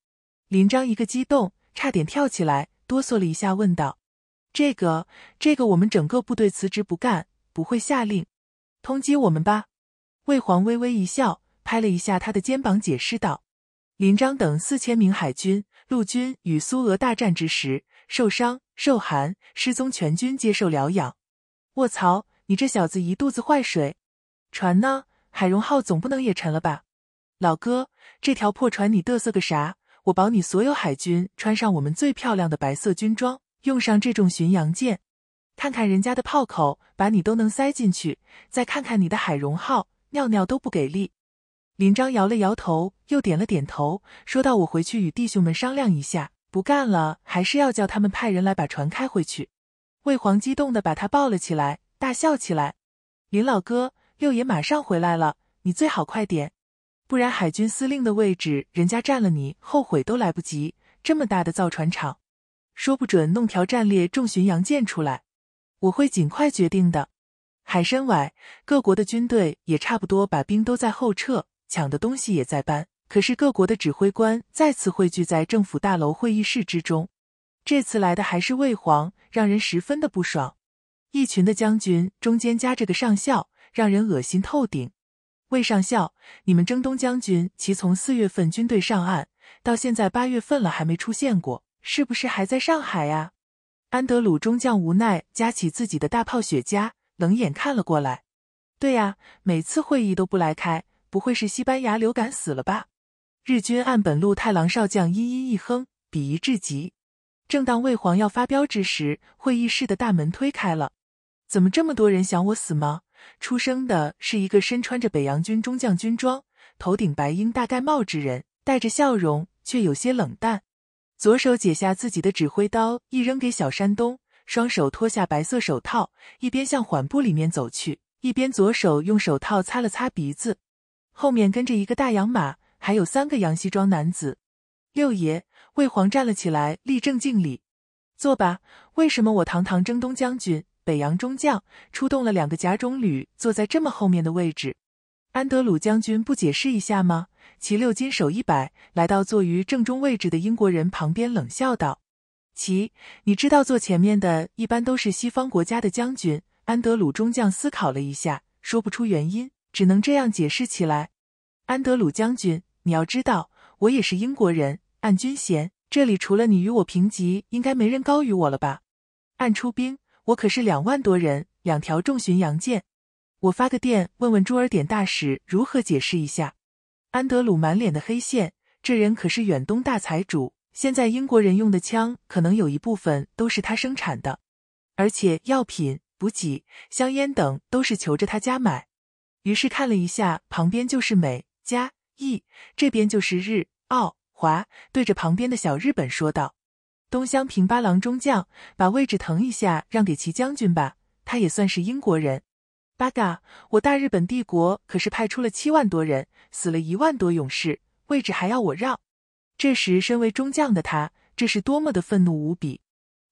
林章一个激动，差点跳起来，哆嗦了一下，问道：“这个，这个，我们整个部队辞职不干，不会下令通缉我们吧？”魏皇微微一笑，拍了一下他的肩膀，解释道：“林章等四千名海军、陆军与苏俄大战之时。”受伤、受寒、失踪，全军接受疗养。卧槽，你这小子一肚子坏水！船呢？海荣号总不能也沉了吧？老哥，这条破船你嘚瑟个啥？我保你所有海军穿上我们最漂亮的白色军装，用上这种巡洋舰，看看人家的炮口，把你都能塞进去。再看看你的海荣号，尿尿都不给力。林章摇了摇头，又点了点头，说道：“我回去与弟兄们商量一下。”不干了，还是要叫他们派人来把船开回去。魏皇激动的把他抱了起来，大笑起来。林老哥，六爷马上回来了，你最好快点，不然海军司令的位置人家占了，你后悔都来不及。这么大的造船厂，说不准弄条战列重巡洋舰出来。我会尽快决定的。海参崴，各国的军队也差不多，把兵都在后撤，抢的东西也在搬。可是各国的指挥官再次汇聚在政府大楼会议室之中，这次来的还是魏黄，让人十分的不爽。一群的将军中间夹着个上校，让人恶心透顶。魏上校，你们征东将军其从四月份军队上岸到现在八月份了，还没出现过，是不是还在上海呀？安德鲁中将无奈夹起自己的大炮雪茄，冷眼看了过来。对呀，每次会议都不来开，不会是西班牙流感死了吧？日军岸本路太郎少将一一一哼，鄙夷至极。正当魏皇要发飙之时，会议室的大门推开了。怎么这么多人想我死吗？出生的是一个身穿着北洋军中将军装、头顶白缨大盖帽之人，带着笑容，却有些冷淡。左手解下自己的指挥刀，一扔给小山东，双手脱下白色手套，一边向缓步里面走去，一边左手用手套擦了擦鼻子。后面跟着一个大洋马。还有三个洋西装男子，六爷魏皇站了起来，立正敬礼。坐吧。为什么我堂堂征东将军、北洋中将，出动了两个甲种旅，坐在这么后面的位置？安德鲁将军不解释一下吗？齐六金手一摆，来到坐于正中位置的英国人旁边，冷笑道：“齐，你知道坐前面的一般都是西方国家的将军。”安德鲁中将思考了一下，说不出原因，只能这样解释起来。安德鲁将军。你要知道，我也是英国人。按军衔，这里除了你与我平级，应该没人高于我了吧？按出兵，我可是两万多人，两条重巡洋舰。我发个电问问朱尔典大使，如何解释一下？安德鲁满脸的黑线，这人可是远东大财主。现在英国人用的枪，可能有一部分都是他生产的，而且药品、补给、香烟等都是求着他家买。于是看了一下，旁边就是美加。一这边就是日奥华对着旁边的小日本说道：“东乡平八郎中将，把位置腾一下，让给齐将军吧。他也算是英国人。”八嘎！我大日本帝国可是派出了七万多人，死了一万多勇士，位置还要我让？这时身为中将的他，这是多么的愤怒无比！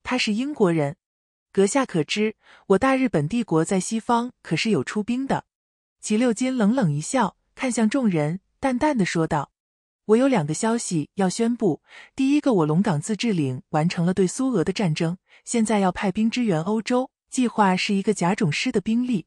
他是英国人，阁下可知，我大日本帝国在西方可是有出兵的。齐六金冷冷一笑，看向众人。淡淡的说道：“我有两个消息要宣布。第一个，我龙岗自治领完成了对苏俄的战争，现在要派兵支援欧洲。计划是一个甲种师的兵力。”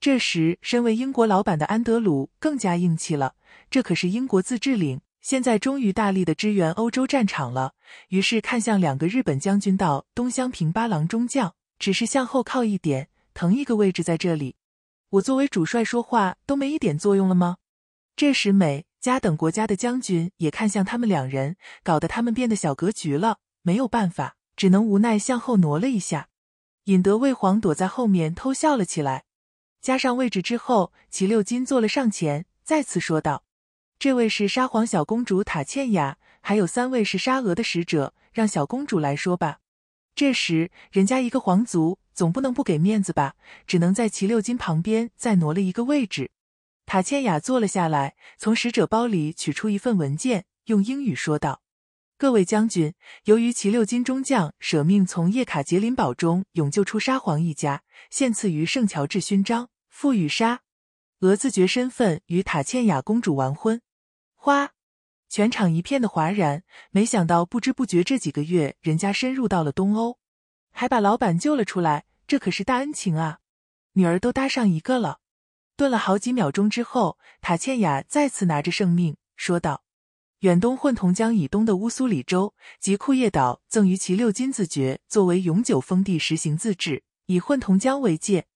这时，身为英国老板的安德鲁更加硬气了：“这可是英国自治领，现在终于大力的支援欧洲战场了。”于是看向两个日本将军，道：“东乡平八郎中将，只是向后靠一点，腾一个位置在这里。我作为主帅说话都没一点作用了吗？”这时，美加等国家的将军也看向他们两人，搞得他们变得小格局了。没有办法，只能无奈向后挪了一下，引得魏皇躲在后面偷笑了起来。加上位置之后，齐六金坐了上前，再次说道：“这位是沙皇小公主塔倩雅，还有三位是沙俄的使者，让小公主来说吧。”这时，人家一个皇族，总不能不给面子吧？只能在齐六金旁边再挪了一个位置。塔倩雅坐了下来，从使者包里取出一份文件，用英语说道：“各位将军，由于齐六金中将舍命从叶卡捷琳堡中勇救出沙皇一家，现赐予圣乔治勋章，赋予沙俄自爵身份，与塔倩雅公主完婚。”哗！全场一片的哗然。没想到不知不觉这几个月，人家深入到了东欧，还把老板救了出来，这可是大恩情啊！女儿都搭上一个了。顿了好几秒钟之后，塔倩雅再次拿着圣命说道：“远东混同江以东的乌苏里州及库页岛赠于其六金子爵作为永久封地实行自治，以混同江为界。”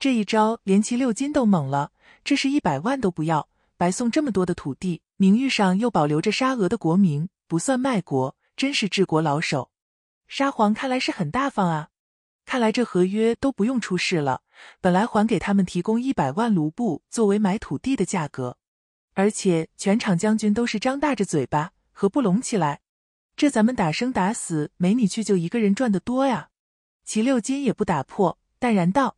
这一招连其六金都懵了，这是一百万都不要，白送这么多的土地，名誉上又保留着沙俄的国名，不算卖国，真是治国老手。沙皇看来是很大方啊。看来这合约都不用出示了。本来还给他们提供一百万卢布作为买土地的价格，而且全场将军都是张大着嘴巴，合不拢起来。这咱们打生打死没你去，就一个人赚的多呀。齐六金也不打破，淡然道：“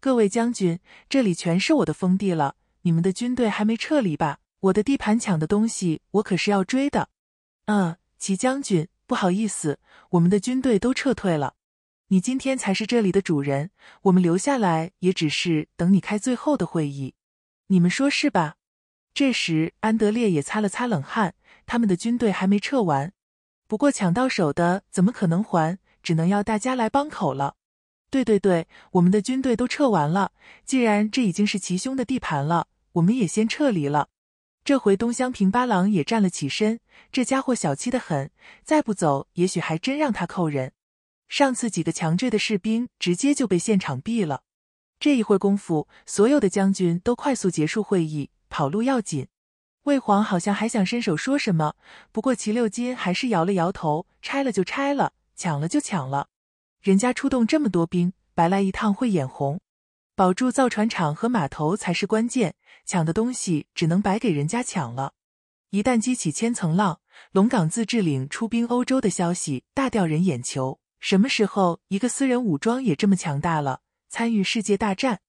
各位将军，这里全是我的封地了。你们的军队还没撤离吧？我的地盘抢的东西，我可是要追的。”嗯，齐将军，不好意思，我们的军队都撤退了。你今天才是这里的主人，我们留下来也只是等你开最后的会议，你们说是吧？这时安德烈也擦了擦冷汗，他们的军队还没撤完，不过抢到手的怎么可能还？只能要大家来帮口了。对对对，我们的军队都撤完了，既然这已经是齐兄的地盘了，我们也先撤离了。这回东乡平八郎也站了起身，这家伙小气的很，再不走，也许还真让他扣人。上次几个强制的士兵直接就被现场毙了，这一会功夫，所有的将军都快速结束会议，跑路要紧。魏皇好像还想伸手说什么，不过齐六金还是摇了摇头，拆了就拆了，抢了就抢了。人家出动这么多兵，白来一趟会眼红，保住造船厂和码头才是关键。抢的东西只能白给人家抢了，一旦激起千层浪，龙岗自治领出兵欧洲的消息大掉人眼球。什么时候一个私人武装也这么强大了，参与世界大战？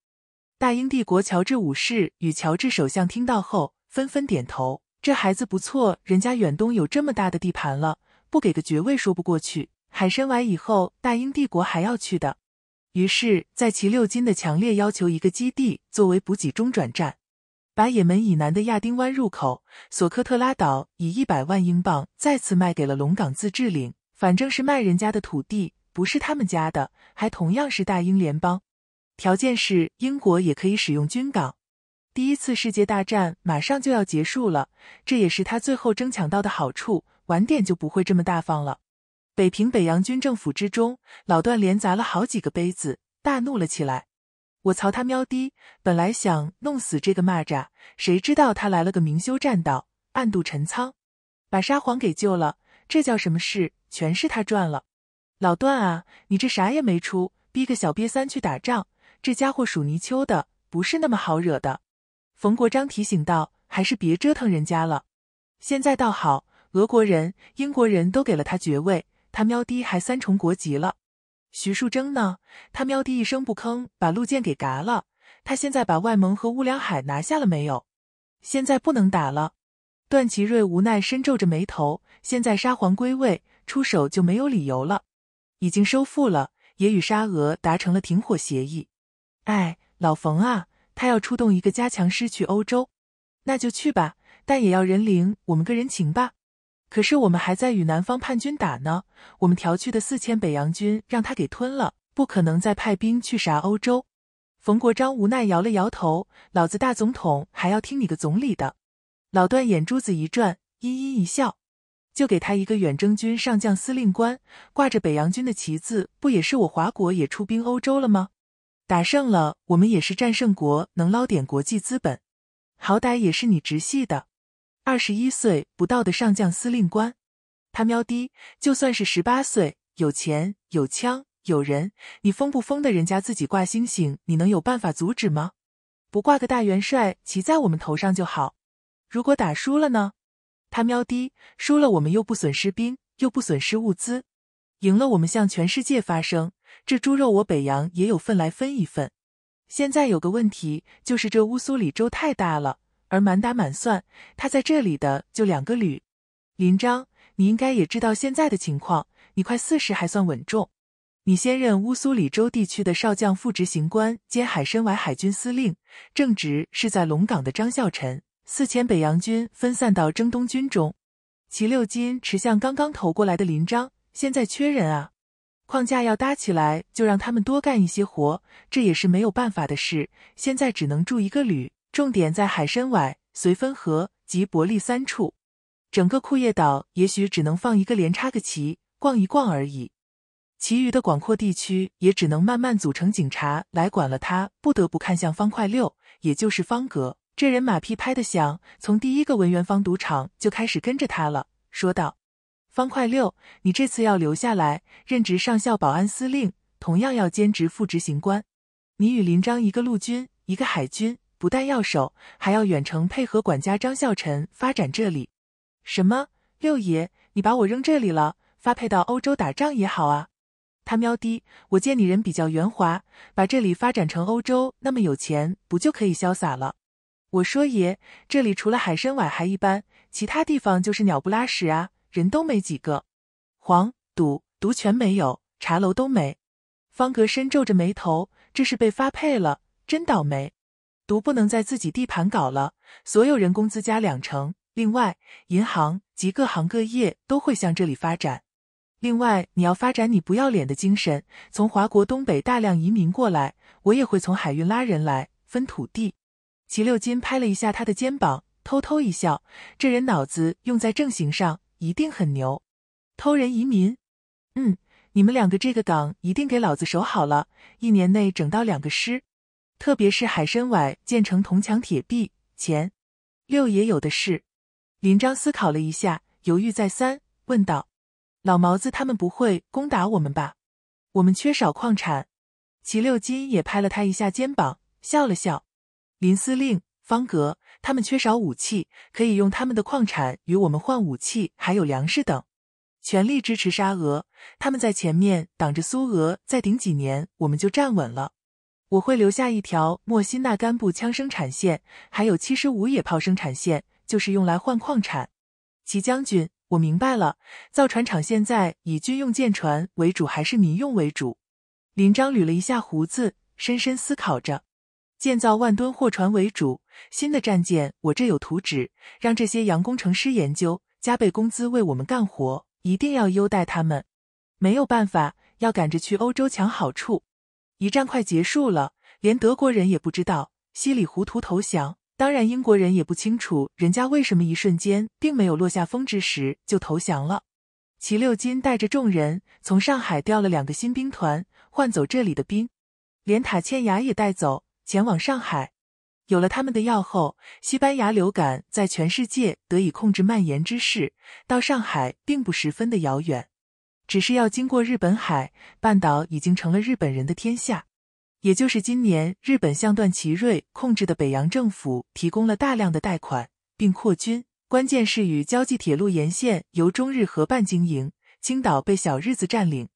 大英帝国乔治五世与乔治首相听到后纷纷点头。这孩子不错，人家远东有这么大的地盘了，不给个爵位说不过去。海参崴以后大英帝国还要去的，于是，在齐六金的强烈要求，一个基地作为补给中转站，把也门以南的亚丁湾入口索科特拉岛以一百万英镑再次卖给了龙岗自治领。反正是卖人家的土地，不是他们家的，还同样是大英联邦，条件是英国也可以使用军港。第一次世界大战马上就要结束了，这也是他最后争抢到的好处。晚点就不会这么大方了。北平北洋军政府之中，老段连砸了好几个杯子，大怒了起来：“我操他喵的！本来想弄死这个蚂蚱，谁知道他来了个明修栈道，暗度陈仓，把沙皇给救了，这叫什么事？”全是他赚了，老段啊，你这啥也没出，逼个小瘪三去打仗，这家伙属泥鳅的，不是那么好惹的。冯国璋提醒道：“还是别折腾人家了。现在倒好，俄国人、英国人都给了他爵位，他喵的还三重国籍了。徐树铮呢？他喵的一声不吭，把陆建给嘎了。他现在把外蒙和乌梁海拿下了没有？现在不能打了。”段祺瑞无奈，深皱着眉头。现在沙皇归位。出手就没有理由了，已经收复了，也与沙俄达成了停火协议。哎，老冯啊，他要出动一个加强师去欧洲，那就去吧，但也要人领我们个人情吧。可是我们还在与南方叛军打呢，我们调去的四千北洋军让他给吞了，不可能再派兵去啥欧洲。冯国璋无奈摇了摇头，老子大总统还要听你个总理的。老段眼珠子一转，阴阴一笑。就给他一个远征军上将司令官，挂着北洋军的旗子，不也是我华国也出兵欧洲了吗？打胜了，我们也是战胜国，能捞点国际资本，好歹也是你直系的。二十一岁不到的上将司令官，他喵的，就算是十八岁，有钱、有枪、有人，你疯不疯的？人家自己挂星星，你能有办法阻止吗？不挂个大元帅骑在我们头上就好。如果打输了呢？他喵的，输了我们又不损失兵，又不损失物资；赢了我们向全世界发声，这猪肉我北洋也有份来分一份。现在有个问题，就是这乌苏里州太大了，而满打满算，他在这里的就两个旅。林章，你应该也知道现在的情况，你快四十还算稳重。你先任乌苏里州地区的少将副执行官兼海参崴海军司令，正职是在龙岗的张孝臣。四千北洋军分散到征东军中，齐六金持向刚刚投过来的林章，现在缺人啊！框架要搭起来，就让他们多干一些活，这也是没有办法的事。现在只能驻一个旅，重点在海参崴、绥芬河及伯利三处，整个库页岛也许只能放一个连，插个旗，逛一逛而已。其余的广阔地区，也只能慢慢组成警察来管了。他不得不看向方块六，也就是方格。这人马屁拍得响，从第一个文员方赌场就开始跟着他了。说道：“方块六，你这次要留下来任职上校保安司令，同样要兼职副执行官。你与林章一个陆军，一个海军，不但要守，还要远程配合管家张孝臣发展这里。什么六爷，你把我扔这里了，发配到欧洲打仗也好啊。他喵的，我见你人比较圆滑，把这里发展成欧洲那么有钱，不就可以潇洒了？”我说爷，这里除了海参崴还一般，其他地方就是鸟不拉屎啊，人都没几个，黄赌毒全没有，茶楼都没。方格深皱着眉头，这是被发配了，真倒霉。毒不能在自己地盘搞了，所有人工资加两成。另外，银行及各行各业都会向这里发展。另外，你要发展你不要脸的精神，从华国东北大量移民过来，我也会从海运拉人来分土地。齐六金拍了一下他的肩膀，偷偷一笑：“这人脑子用在正形上一定很牛。偷人移民？嗯，你们两个这个岗一定给老子守好了，一年内整到两个师，特别是海参崴建成铜墙铁壁，钱六爷有的是。”林章思考了一下，犹豫再三，问道：“老毛子他们不会攻打我们吧？我们缺少矿产。”齐六金也拍了他一下肩膀，笑了笑。林司令，方格，他们缺少武器，可以用他们的矿产与我们换武器，还有粮食等，全力支持沙俄。他们在前面挡着苏俄，再顶几年，我们就站稳了。我会留下一条莫辛纳甘步枪生产线，还有七十五野炮生产线，就是用来换矿产。齐将军，我明白了。造船厂现在以军用舰船为主，还是民用为主？林章捋了一下胡子，深深思考着。建造万吨货船为主，新的战舰我这有图纸，让这些洋工程师研究，加倍工资为我们干活，一定要优待他们。没有办法，要赶着去欧洲抢好处。一战快结束了，连德国人也不知道，稀里糊涂投降。当然英国人也不清楚，人家为什么一瞬间并没有落下风之时就投降了。齐六金带着众人从上海调了两个新兵团，换走这里的兵，连塔倩雅也带走。前往上海，有了他们的药后，西班牙流感在全世界得以控制蔓延之势。到上海并不十分的遥远，只是要经过日本海。半岛已经成了日本人的天下，也就是今年日本向段祺瑞控制的北洋政府提供了大量的贷款，并扩军。关键是与交际铁路沿线由中日合办经营，青岛被小日子占领，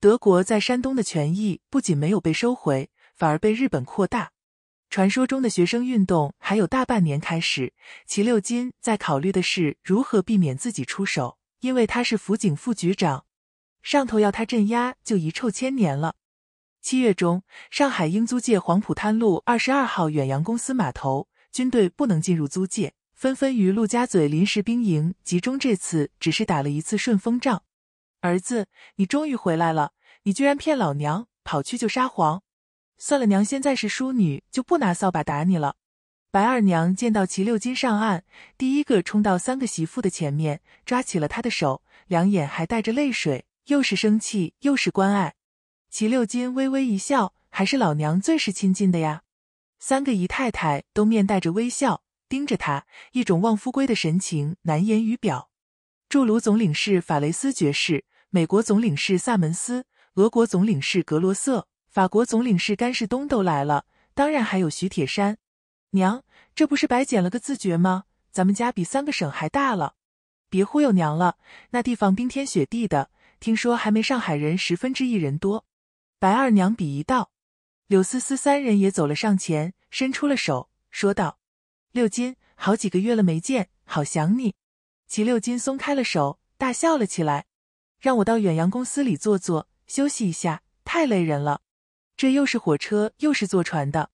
德国在山东的权益不仅没有被收回。反而被日本扩大。传说中的学生运动还有大半年开始。齐六金在考虑的是如何避免自己出手，因为他是辅警副局长，上头要他镇压就遗臭千年了。七月中，上海英租界黄浦滩路二十二号远洋公司码头，军队不能进入租界，纷纷于陆家嘴临时兵营集中。这次只是打了一次顺风仗。儿子，你终于回来了！你居然骗老娘，跑去救沙皇！算了，娘现在是淑女，就不拿扫把打你了。白二娘见到齐六金上岸，第一个冲到三个媳妇的前面，抓起了他的手，两眼还带着泪水，又是生气又是关爱。齐六金微微一笑，还是老娘最是亲近的呀。三个姨太太都面带着微笑，盯着他，一种望夫归的神情难言于表。驻卢总领事法雷斯爵士，美国总领事萨门斯，俄国总领事格罗瑟、法国总领事甘世东都来了，当然还有徐铁山。娘，这不是白捡了个自觉吗？咱们家比三个省还大了。别忽悠娘了，那地方冰天雪地的，听说还没上海人十分之一人多。白二娘鄙夷道。柳思思三人也走了上前，伸出了手，说道：“六金，好几个月了没见，好想你。”齐六金松开了手，大笑了起来。让我到远洋公司里坐坐，休息一下，太累人了。这又是火车，又是坐船的。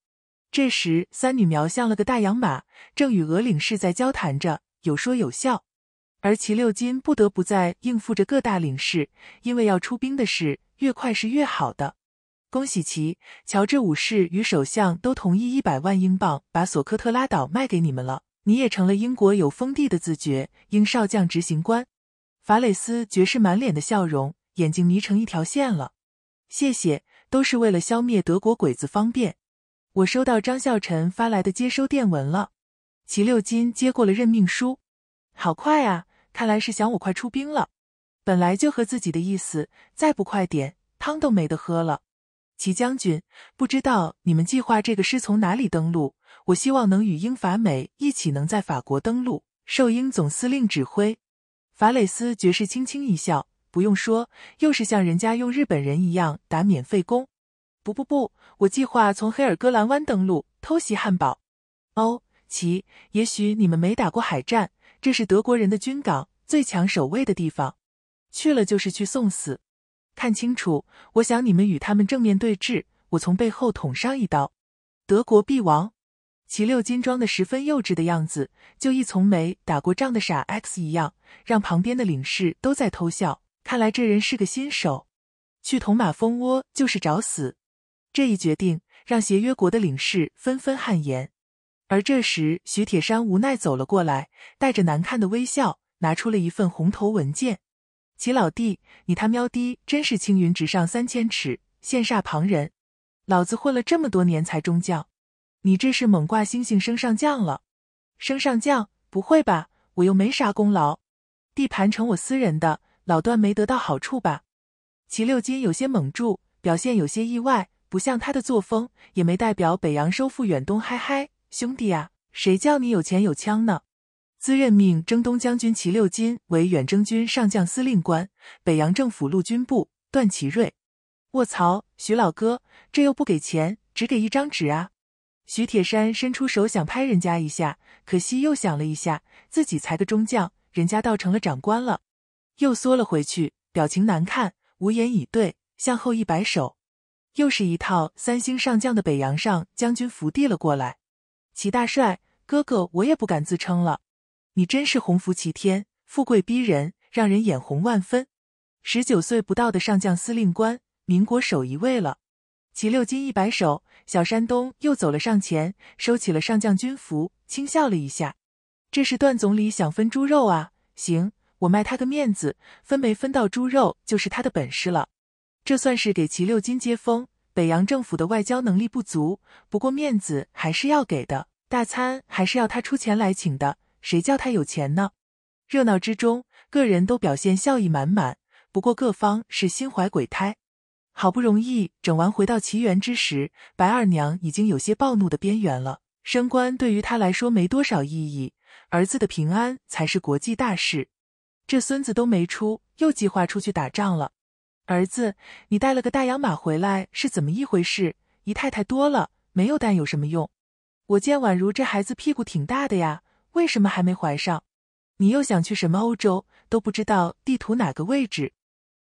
这时，三女苗像了个大洋马，正与俄领事在交谈着，有说有笑。而齐六金不得不在应付着各大领事，因为要出兵的事，越快是越好的。恭喜齐，乔治五世与首相都同意一百万英镑把索科特拉岛卖给你们了，你也成了英国有封地的自觉英少将、执行官。法雷斯爵士满脸的笑容，眼睛眯成一条线了。谢谢。都是为了消灭德国鬼子方便。我收到张孝臣发来的接收电文了。齐六金接过了任命书，好快啊！看来是想我快出兵了。本来就和自己的意思，再不快点，汤都没得喝了。齐将军，不知道你们计划这个师从哪里登陆？我希望能与英法美一起能在法国登陆。受英总司令指挥。法雷斯爵士轻轻一笑。不用说，又是像人家用日本人一样打免费工。不不不，我计划从黑尔戈兰湾登陆，偷袭汉堡。哦，奇，也许你们没打过海战，这是德国人的军港，最强守卫的地方，去了就是去送死。看清楚，我想你们与他们正面对峙，我从背后捅上一刀，德国必亡。齐六金装的十分幼稚的样子，就一从没打过仗的傻 X 一样，让旁边的领事都在偷笑。看来这人是个新手，去捅马蜂窝就是找死。这一决定让协约国的领事纷纷汗颜。而这时，徐铁山无奈走了过来，带着难看的微笑，拿出了一份红头文件：“齐老弟，你他喵的真是青云直上三千尺，羡煞旁人。老子混了这么多年才中将，你这是猛挂星星升上将了。升上将？不会吧，我又没啥功劳，地盘成我私人的。”老段没得到好处吧？齐六金有些懵住，表现有些意外，不像他的作风，也没代表北洋收复远东。嗨嗨，兄弟啊，谁叫你有钱有枪呢？自任命征东将军齐六金为远征军上将司令官，北洋政府陆军部段祺瑞。卧槽，徐老哥，这又不给钱，只给一张纸啊！徐铁山伸出手想拍人家一下，可惜又想了一下，自己才个中将，人家倒成了长官了。又缩了回去，表情难看，无言以对，向后一摆手，又是一套三星上将的北洋上将军服递了过来。齐大帅哥哥，我也不敢自称了，你真是鸿福齐天，富贵逼人，让人眼红万分。十九岁不到的上将司令官，民国首一位了。齐六金一摆手，小山东又走了上前，收起了上将军服，轻笑了一下，这是段总理想分猪肉啊，行。我卖他个面子，分没分到猪肉就是他的本事了。这算是给齐六金接风。北洋政府的外交能力不足，不过面子还是要给的，大餐还是要他出钱来请的，谁叫他有钱呢？热闹之中，个人都表现笑意满满，不过各方是心怀鬼胎。好不容易整完回到齐园之时，白二娘已经有些暴怒的边缘了。升官对于她来说没多少意义，儿子的平安才是国际大事。这孙子都没出，又计划出去打仗了。儿子，你带了个大洋马回来是怎么一回事？姨太太多了，没有蛋有什么用？我见宛如这孩子屁股挺大的呀，为什么还没怀上？你又想去什么欧洲？都不知道地图哪个位置。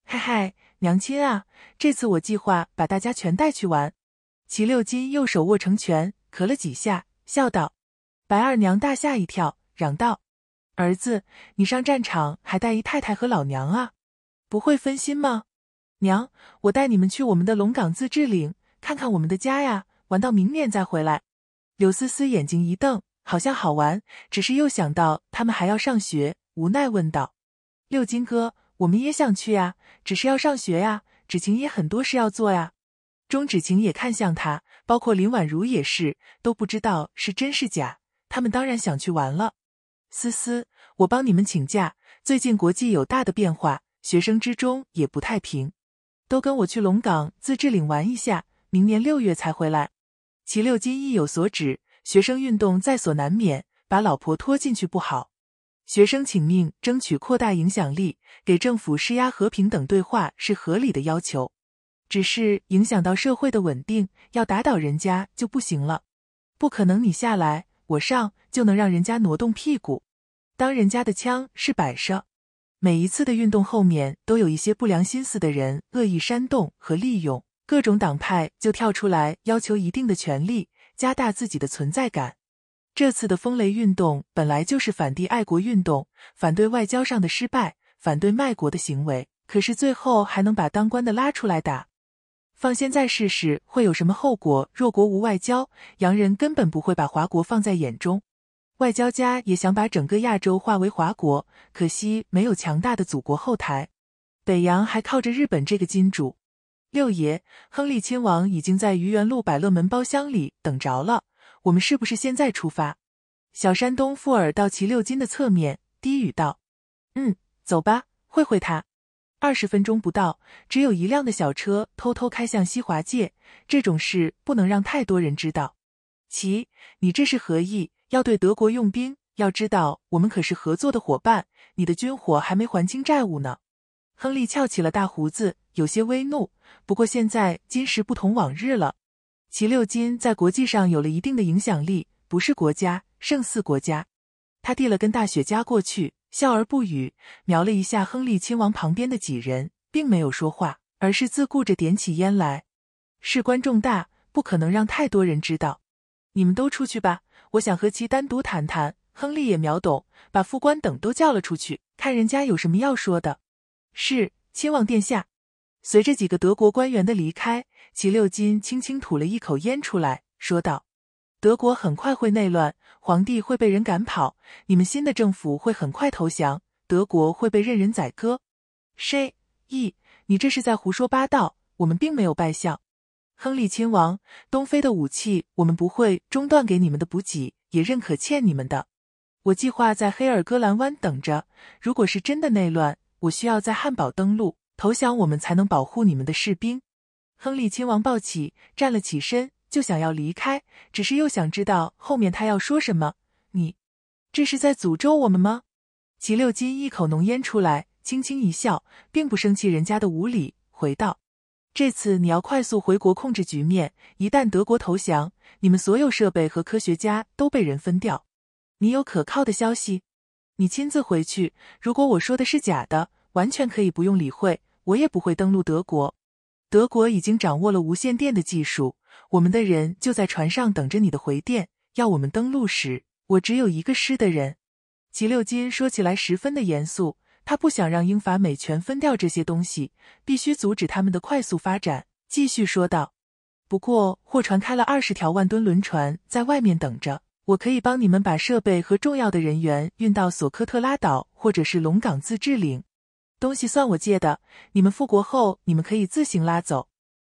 嗨嗨，娘亲啊，这次我计划把大家全带去玩。齐六金右手握成拳，咳了几下，笑道：“白二娘，大吓一跳，嚷道。”儿子，你上战场还带姨太太和老娘啊？不会分心吗？娘，我带你们去我们的龙岗自治领看看我们的家呀，玩到明年再回来。柳思思眼睛一瞪，好像好玩，只是又想到他们还要上学，无奈问道：“六金哥，我们也想去呀，只是要上学呀。芷晴也很多事要做呀。”钟芷晴也看向他，包括林婉如也是，都不知道是真是假。他们当然想去玩了。思思，我帮你们请假。最近国际有大的变化，学生之中也不太平，都跟我去龙岗自治领玩一下，明年六月才回来。齐六金意有所指，学生运动在所难免，把老婆拖进去不好。学生请命，争取扩大影响力，给政府施压，和平等对话是合理的要求，只是影响到社会的稳定，要打倒人家就不行了，不可能。你下来。我上就能让人家挪动屁股，当人家的枪是摆设。每一次的运动后面都有一些不良心思的人恶意煽动和利用，各种党派就跳出来要求一定的权利，加大自己的存在感。这次的风雷运动本来就是反帝爱国运动，反对外交上的失败，反对卖国的行为，可是最后还能把当官的拉出来打。放现在试试会有什么后果？弱国无外交，洋人根本不会把华国放在眼中。外交家也想把整个亚洲化为华国，可惜没有强大的祖国后台。北洋还靠着日本这个金主。六爷，亨利亲王已经在愚园路百乐门包厢里等着了，我们是不是现在出发？小山东富尔到齐六金的侧面，低语道：“嗯，走吧，会会他。”二十分钟不到，只有一辆的小车偷偷开向西华界。这种事不能让太多人知道。齐，你这是何意？要对德国用兵？要知道，我们可是合作的伙伴。你的军火还没还清债务呢。亨利翘起了大胡子，有些微怒。不过现在今时不同往日了。齐六金在国际上有了一定的影响力，不是国家，胜似国家。他递了根大雪茄过去。笑而不语，瞄了一下亨利亲王旁边的几人，并没有说话，而是自顾着点起烟来。事关重大，不可能让太多人知道。你们都出去吧，我想和其单独谈谈。亨利也秒懂，把副官等都叫了出去，看人家有什么要说的。是，亲王殿下。随着几个德国官员的离开，齐六金轻轻吐了一口烟出来，说道。德国很快会内乱，皇帝会被人赶跑，你们新的政府会很快投降，德国会被任人宰割。Shi，你这是在胡说八道，我们并没有败相。亨利亲王，东非的武器我们不会中断给你们的补给，也认可欠你们的。我计划在黑尔戈兰湾等着。如果是真的内乱，我需要在汉堡登陆投降，我们才能保护你们的士兵。亨利亲王抱起，站了起身。就想要离开，只是又想知道后面他要说什么。你这是在诅咒我们吗？齐六金一口浓烟出来，轻轻一笑，并不生气人家的无礼，回道：“这次你要快速回国控制局面，一旦德国投降，你们所有设备和科学家都被人分掉。你有可靠的消息？你亲自回去。如果我说的是假的，完全可以不用理会，我也不会登陆德国。德国已经掌握了无线电的技术。”我们的人就在船上等着你的回电。要我们登陆时，我只有一个师的人。齐六金说起来十分的严肃，他不想让英法美全分掉这些东西，必须阻止他们的快速发展。继续说道，不过货船开了二十条万吨轮船在外面等着，我可以帮你们把设备和重要的人员运到索科特拉岛或者是龙港自治领。东西算我借的，你们复国后你们可以自行拉走。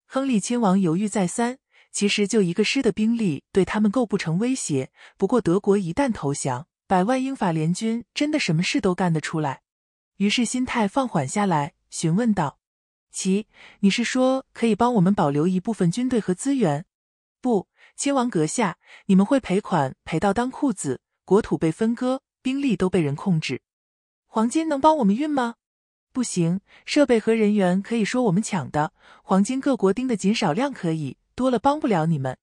亨利亲王犹豫再三。其实就一个师的兵力对他们构不成威胁。不过德国一旦投降，百万英法联军真的什么事都干得出来。于是心态放缓下来，询问道：“齐，你是说可以帮我们保留一部分军队和资源？”“不，亲王阁下，你们会赔款赔到当裤子，国土被分割，兵力都被人控制。黄金能帮我们运吗？”“不行，设备和人员可以说我们抢的，黄金各国盯的紧，少量可以。”多了帮不了你们，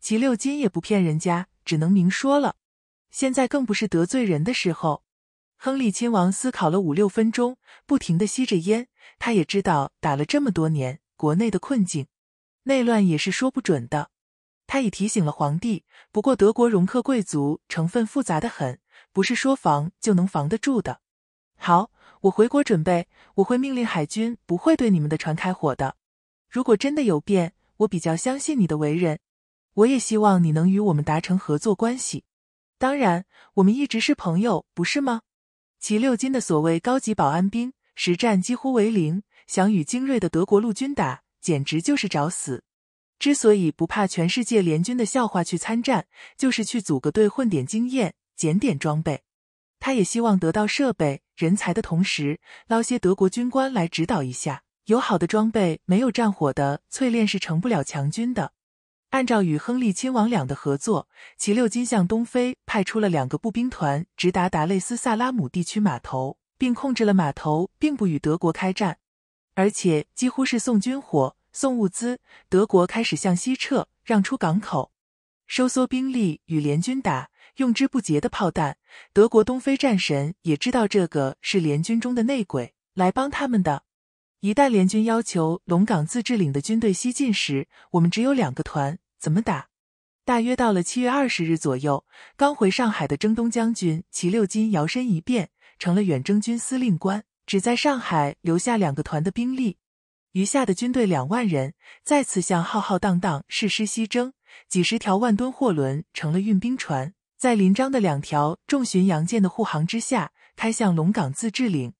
齐六金也不骗人家，只能明说了。现在更不是得罪人的时候。亨利亲王思考了五六分钟，不停的吸着烟。他也知道打了这么多年，国内的困境，内乱也是说不准的。他已提醒了皇帝，不过德国容克贵族成分复杂的很，不是说防就能防得住的。好，我回国准备，我会命令海军不会对你们的船开火的。如果真的有变。我比较相信你的为人，我也希望你能与我们达成合作关系。当然，我们一直是朋友，不是吗？其六金的所谓高级保安兵，实战几乎为零，想与精锐的德国陆军打，简直就是找死。之所以不怕全世界联军的笑话去参战，就是去组个队混点经验，捡点装备。他也希望得到设备、人才的同时，捞些德国军官来指导一下。有好的装备，没有战火的淬炼是成不了强军的。按照与亨利亲王两的合作，其六金向东非派出了两个步兵团，直达达累斯萨拉姆地区码头，并控制了码头，并不与德国开战，而且几乎是送军火、送物资。德国开始向西撤，让出港口，收缩兵力与联军打，用之不竭的炮弹。德国东非战神也知道这个是联军中的内鬼来帮他们的。一旦联军要求龙岗自治领的军队西进时，我们只有两个团，怎么打？大约到了七月二十日左右，刚回上海的征东将军齐六金摇身一变成了远征军司令官，只在上海留下两个团的兵力，余下的军队两万人再次向浩浩荡荡誓师西征。几十条万吨货轮成了运兵船，在林张的两条重巡洋舰的护航之下，开向龙岗自治领，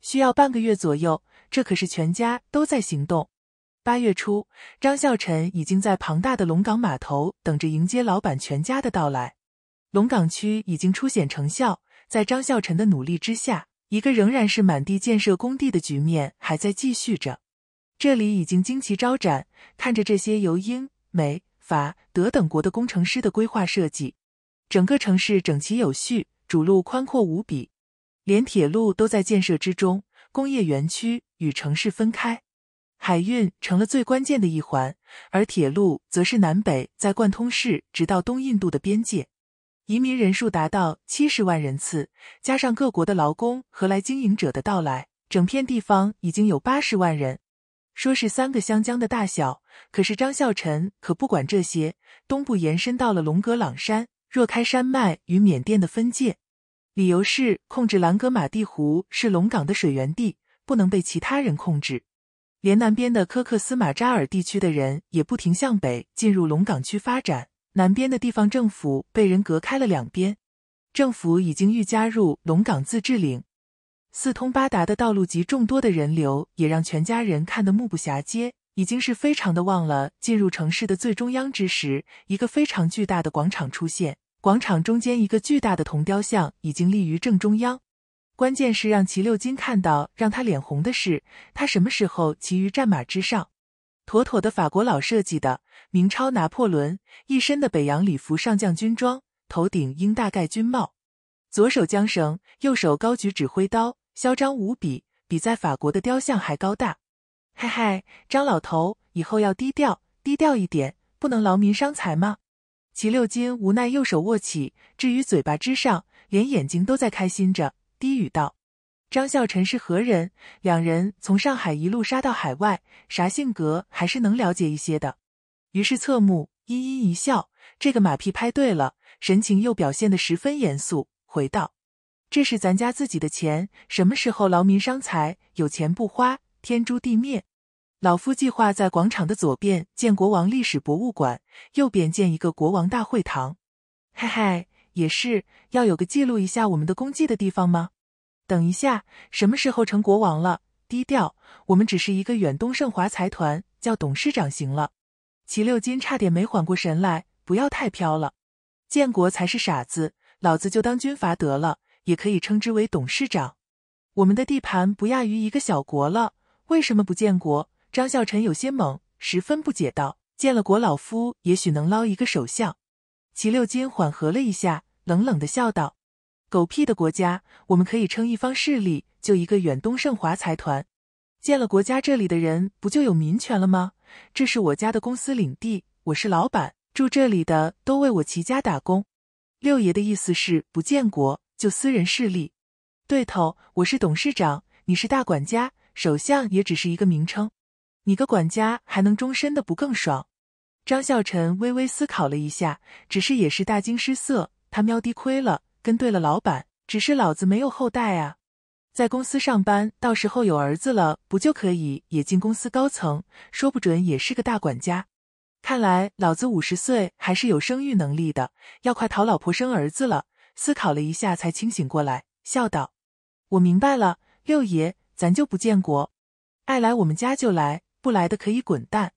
需要半个月左右。这可是全家都在行动。八月初，张孝臣已经在庞大的龙岗码头等着迎接老板全家的到来。龙岗区已经初显成效，在张孝臣的努力之下，一个仍然是满地建设工地的局面还在继续着。这里已经旌旗招展，看着这些由英、美、法、德等国的工程师的规划设计，整个城市整齐有序，主路宽阔无比，连铁路都在建设之中。工业园区与城市分开，海运成了最关键的一环，而铁路则是南北在贯通市直到东印度的边界。移民人数达到七十万人次，加上各国的劳工和来经营者的到来，整片地方已经有八十万人，说是三个湘江的大小。可是张孝臣可不管这些，东部延伸到了龙格朗山、若开山脉与缅甸的分界。理由是，控制兰格马蒂湖是龙港的水源地，不能被其他人控制。连南边的科克斯马扎尔地区的人也不停向北进入龙港区发展。南边的地方政府被人隔开了两边，政府已经欲加入龙岗自治领。四通八达的道路及众多的人流也让全家人看得目不暇接，已经是非常的忘了进入城市的最中央之时，一个非常巨大的广场出现。广场中间一个巨大的铜雕像已经立于正中央。关键是让齐六金看到让他脸红的是，他什么时候骑于战马之上？妥妥的法国佬设计的，明超拿破仑，一身的北洋礼服上将军装，头顶英大盖军帽，左手缰绳，右手高举指挥刀，嚣张无比，比在法国的雕像还高大。嘿嘿，张老头，以后要低调，低调一点，不能劳民伤财吗？齐六金无奈，右手握起置于嘴巴之上，连眼睛都在开心着，低语道：“张孝臣是何人？两人从上海一路杀到海外，啥性格还是能了解一些的。”于是侧目，阴阴一笑，这个马屁拍对了，神情又表现得十分严肃，回道：“这是咱家自己的钱，什么时候劳民伤财？有钱不花，天诛地灭。”老夫计划在广场的左边建国王历史博物馆，右边建一个国王大会堂。嘿嘿，也是要有个记录一下我们的功绩的地方吗？等一下，什么时候成国王了？低调，我们只是一个远东盛华财团，叫董事长行了。齐六金差点没缓过神来，不要太飘了。建国才是傻子，老子就当军阀得了，也可以称之为董事长。我们的地盘不亚于一个小国了，为什么不建国？张孝臣有些懵，十分不解道：“见了国，老夫也许能捞一个首相。”齐六金缓和了一下，冷冷的笑道：“狗屁的国家，我们可以称一方势力，就一个远东盛华财团。见了国家，这里的人不就有民权了吗？这是我家的公司领地，我是老板，住这里的都为我齐家打工。六爷的意思是，不建国就私人势力。对头，我是董事长，你是大管家，首相也只是一个名称。”你个管家还能终身的不更爽？张孝臣微微思考了一下，只是也是大惊失色。他喵的亏了，跟对了老板，只是老子没有后代啊。在公司上班，到时候有儿子了，不就可以也进公司高层？说不准也是个大管家。看来老子五十岁还是有生育能力的，要快讨老婆生儿子了。思考了一下，才清醒过来，笑道：“我明白了，六爷，咱就不见国，爱来我们家就来。”不来的可以滚蛋，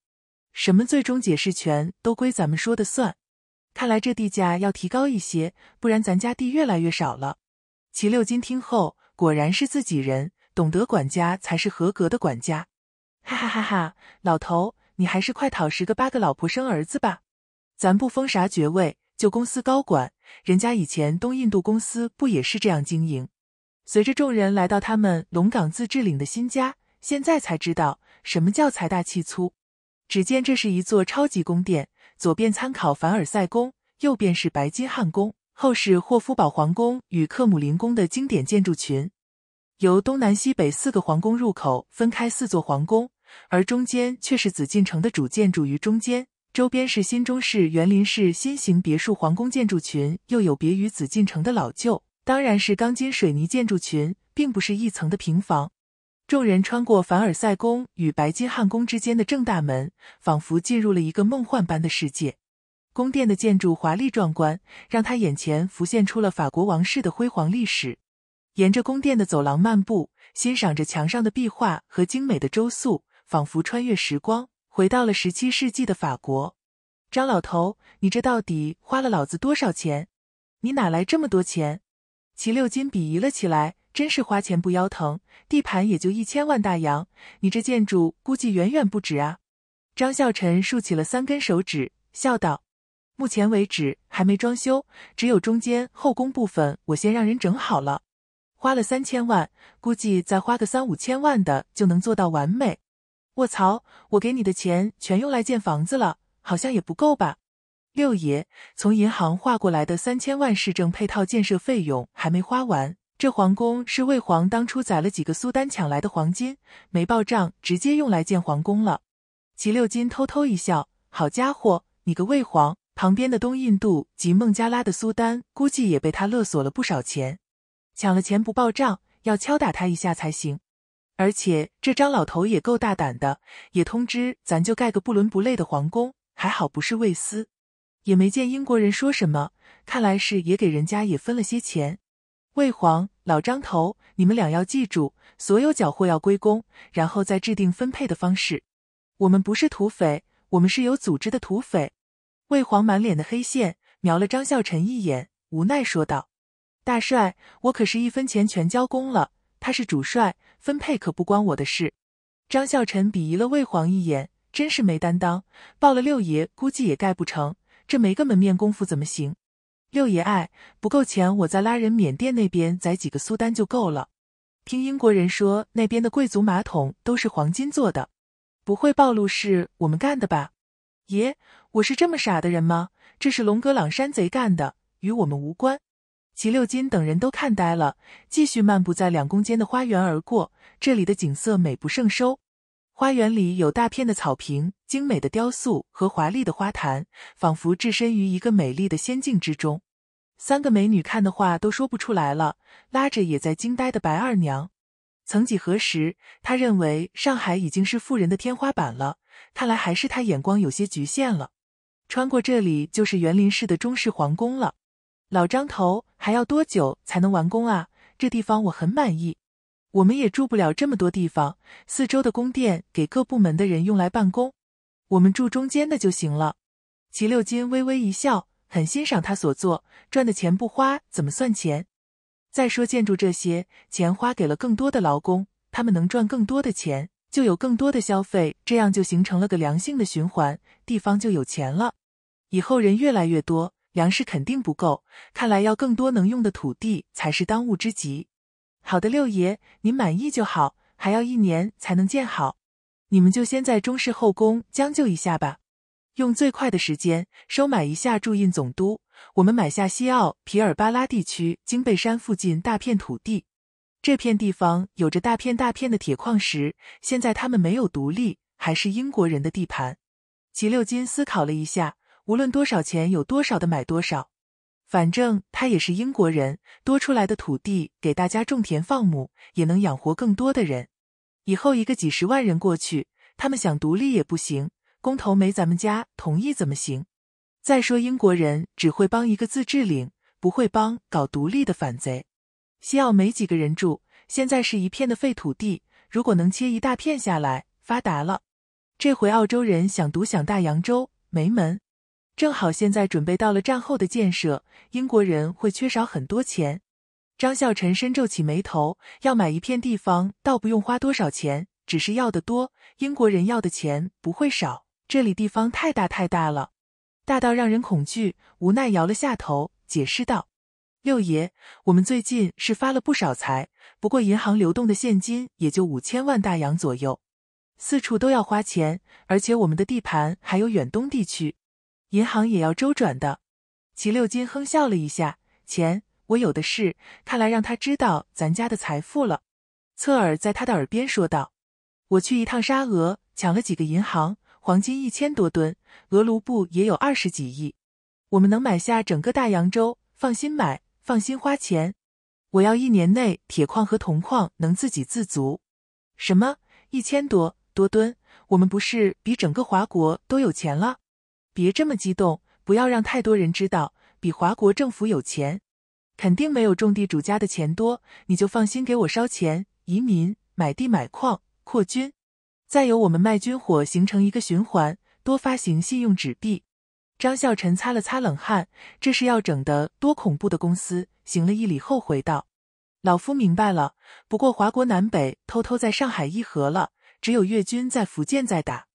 什么最终解释权都归咱们说的算。看来这地价要提高一些，不然咱家地越来越少了。齐六金听后，果然是自己人，懂得管家才是合格的管家。哈哈哈哈！老头，你还是快讨十个八个老婆生儿子吧，咱不封啥爵位，就公司高管。人家以前东印度公司不也是这样经营？随着众人来到他们龙岗自治领的新家，现在才知道。什么叫财大气粗？只见这是一座超级宫殿，左边参考凡尔赛宫，右边是白金汉宫，后是霍夫堡皇宫与克姆林宫的经典建筑群。由东南西北四个皇宫入口分开四座皇宫，而中间却是紫禁城的主建筑于中间，周边是新中式园林式新型别墅皇宫建筑群，又有别于紫禁城的老旧，当然是钢筋水泥建筑群，并不是一层的平房。众人穿过凡尔赛宫与白金汉宫之间的正大门，仿佛进入了一个梦幻般的世界。宫殿的建筑华丽壮观，让他眼前浮现出了法国王室的辉煌历史。沿着宫殿的走廊漫步，欣赏着墙上的壁画和精美的雕塑，仿佛穿越时光，回到了十七世纪的法国。张老头，你这到底花了老子多少钱？你哪来这么多钱？齐六金鄙夷了起来。真是花钱不腰疼，地盘也就一千万大洋，你这建筑估计远远不止啊！张孝臣竖起了三根手指，笑道：“目前为止还没装修，只有中间后宫部分我先让人整好了，花了三千万，估计再花个三五千万的就能做到完美。”卧槽，我给你的钱全用来建房子了，好像也不够吧？六爷，从银行划过来的三千万市政配套建设费用还没花完。这皇宫是魏皇当初宰了几个苏丹抢来的黄金，没报账，直接用来建皇宫了。齐六金偷偷一笑：“好家伙，你个魏皇！旁边的东印度及孟加拉的苏丹估计也被他勒索了不少钱，抢了钱不报账，要敲打他一下才行。而且这张老头也够大胆的，也通知咱就盖个不伦不类的皇宫。还好不是魏斯，也没见英国人说什么，看来是也给人家也分了些钱。”魏黄，老张头，你们俩要记住，所有缴获要归公，然后再制定分配的方式。我们不是土匪，我们是有组织的土匪。魏黄满脸的黑线，瞄了张孝臣一眼，无奈说道：“大帅，我可是一分钱全交公了。他是主帅，分配可不关我的事。”张孝臣鄙夷了魏黄一眼，真是没担当，报了六爷估计也盖不成，这没个门面功夫怎么行？六爷，哎，不够钱，我再拉人缅甸那边宰几个苏丹就够了。听英国人说，那边的贵族马桶都是黄金做的，不会暴露是我们干的吧？爷，我是这么傻的人吗？这是龙格朗山贼干的，与我们无关。齐六金等人都看呆了，继续漫步在两公间的花园而过，这里的景色美不胜收。花园里有大片的草坪、精美的雕塑和华丽的花坛，仿佛置身于一个美丽的仙境之中。三个美女看的话都说不出来了，拉着也在惊呆的白二娘。曾几何时，她认为上海已经是富人的天花板了，看来还是她眼光有些局限了。穿过这里就是园林式的中式皇宫了。老张头，还要多久才能完工啊？这地方我很满意。我们也住不了这么多地方，四周的宫殿给各部门的人用来办公，我们住中间的就行了。齐六金微微一笑，很欣赏他所做。赚的钱不花怎么算钱？再说建筑这些钱花给了更多的劳工，他们能赚更多的钱，就有更多的消费，这样就形成了个良性的循环，地方就有钱了。以后人越来越多，粮食肯定不够，看来要更多能用的土地才是当务之急。好的，六爷，您满意就好。还要一年才能建好，你们就先在中式后宫将就一下吧。用最快的时间收买一下驻印总督，我们买下西奥皮尔巴拉地区金贝山附近大片土地。这片地方有着大片大片的铁矿石，现在他们没有独立，还是英国人的地盘。齐六金思考了一下，无论多少钱，有多少的买多少。反正他也是英国人，多出来的土地给大家种田放牧，也能养活更多的人。以后一个几十万人过去，他们想独立也不行，工头没咱们家同意怎么行？再说英国人只会帮一个自治领，不会帮搞独立的反贼。西澳没几个人住，现在是一片的废土地，如果能切一大片下来，发达了。这回澳洲人想独享大洋洲，没门。正好现在准备到了战后的建设，英国人会缺少很多钱。张孝臣深皱起眉头，要买一片地方倒不用花多少钱，只是要的多。英国人要的钱不会少，这里地方太大太大了，大到让人恐惧。无奈摇了下头，解释道：“六爷，我们最近是发了不少财，不过银行流动的现金也就五千万大洋左右。四处都要花钱，而且我们的地盘还有远东地区。”银行也要周转的，齐六金哼笑了一下：“钱我有的是。”看来让他知道咱家的财富了。侧耳在他的耳边说道：“我去一趟沙俄，抢了几个银行，黄金一千多吨，俄卢布也有二十几亿，我们能买下整个大洋洲。放心买，放心花钱。我要一年内铁矿和铜矿能自给自足。什么一千多多吨？我们不是比整个华国都有钱了？”别这么激动，不要让太多人知道。比华国政府有钱，肯定没有种地主家的钱多。你就放心给我烧钱，移民买地买矿扩军，再由我们卖军火形成一个循环，多发行信用纸币。张孝臣擦了擦冷汗，这是要整的，多恐怖的公司！行了一礼后回道：“老夫明白了。不过华国南北偷偷在上海议和了，只有越军在福建在打，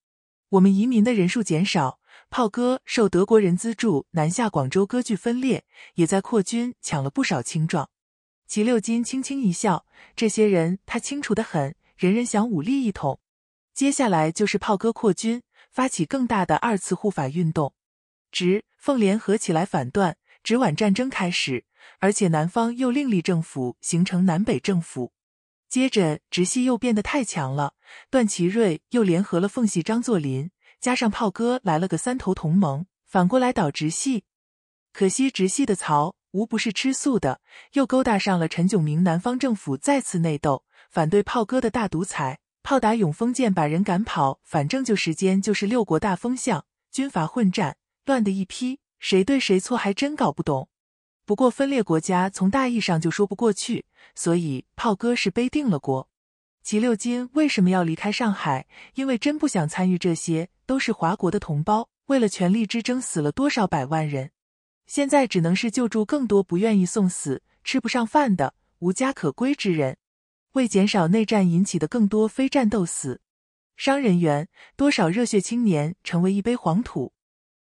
我们移民的人数减少。”炮哥受德国人资助南下广州割据分裂，也在扩军抢了不少青壮。齐六金轻轻一笑，这些人他清楚的很，人人想武力一统。接下来就是炮哥扩军，发起更大的二次护法运动，直奉联合起来反断，直皖战争开始，而且南方又另立政府，形成南北政府。接着直系又变得太强了，段祺瑞又联合了奉系张作霖。加上炮哥来了个三头同盟，反过来倒直系，可惜直系的曹无不是吃素的，又勾搭上了陈炯明，南方政府再次内斗，反对炮哥的大独裁，炮打永丰舰把人赶跑，反正就时间就是六国大风向，军阀混战，乱的一批，谁对谁错还真搞不懂。不过分裂国家从大义上就说不过去，所以炮哥是背定了国。齐六金为什么要离开上海？因为真不想参与这些。都是华国的同胞，为了权力之争，死了多少百万人？现在只能是救助更多不愿意送死、吃不上饭的无家可归之人，为减少内战引起的更多非战斗死伤人员，多少热血青年成为一杯黄土？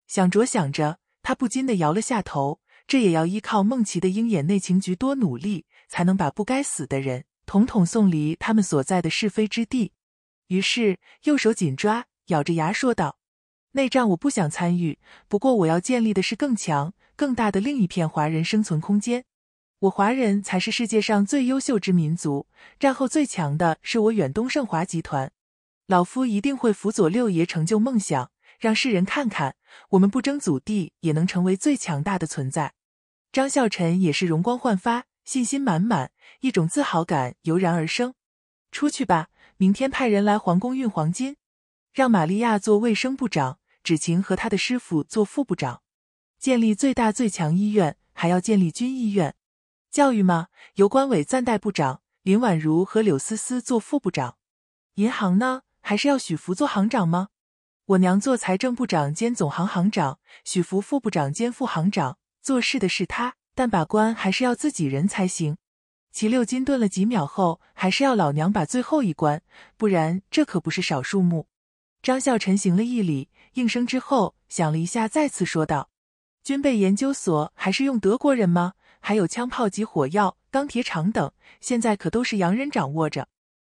想着想着，他不禁的摇了下头。这也要依靠梦奇的鹰眼内情局多努力，才能把不该死的人统统送离他们所在的是非之地。于是，右手紧抓。咬着牙说道：“内战我不想参与，不过我要建立的是更强、更大的另一片华人生存空间。我华人才是世界上最优秀之民族。战后最强的是我远东盛华集团，老夫一定会辅佐六爷成就梦想，让世人看看我们不争祖地也能成为最强大的存在。”张孝臣也是容光焕发，信心满满，一种自豪感油然而生。出去吧，明天派人来皇宫运黄金。让玛利亚做卫生部长，芷晴和他的师傅做副部长，建立最大最强医院，还要建立军医院。教育嘛，由关伟暂代部长，林宛如和柳思思做副部长。银行呢，还是要许福做行长吗？我娘做财政部长兼总行行长，许福副部长兼副行长，做事的是他，但把关还是要自己人才行。齐六金顿了几秒后，还是要老娘把最后一关，不然这可不是少数目。张孝臣行了一礼，应声之后，想了一下，再次说道：“军备研究所还是用德国人吗？还有枪炮及火药、钢铁厂等，现在可都是洋人掌握着。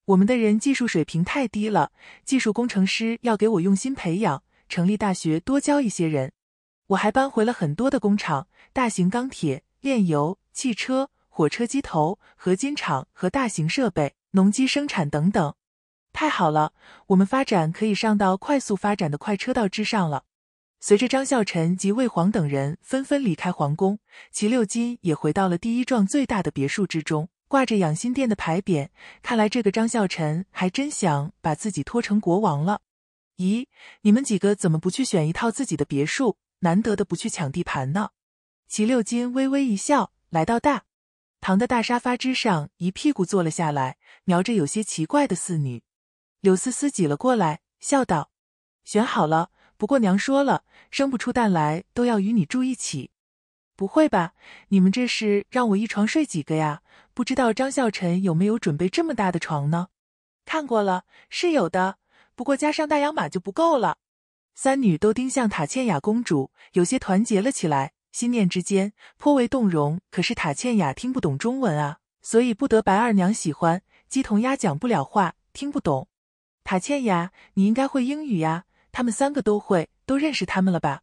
我们的人技术水平太低了，技术工程师要给我用心培养，成立大学，多教一些人。我还搬回了很多的工厂，大型钢铁、炼油、汽车、火车机头、合金厂和大型设备、农机生产等等。”太好了，我们发展可以上到快速发展的快车道之上了。随着张孝臣及魏皇等人纷纷离开皇宫，齐六金也回到了第一幢最大的别墅之中，挂着养心殿的牌匾。看来这个张孝臣还真想把自己拖成国王了。咦，你们几个怎么不去选一套自己的别墅？难得的不去抢地盘呢？齐六金微微一笑，来到大堂的大沙发之上，一屁股坐了下来，瞄着有些奇怪的四女。柳思思挤了过来，笑道：“选好了，不过娘说了，生不出蛋来都要与你住一起。不会吧？你们这是让我一床睡几个呀？不知道张孝臣有没有准备这么大的床呢？看过了，是有的，不过加上大洋马就不够了。”三女都盯向塔倩雅公主，有些团结了起来，心念之间颇为动容。可是塔倩雅听不懂中文啊，所以不得白二娘喜欢，鸡同鸭讲不了话，听不懂。塔倩雅，你应该会英语呀。他们三个都会，都认识他们了吧？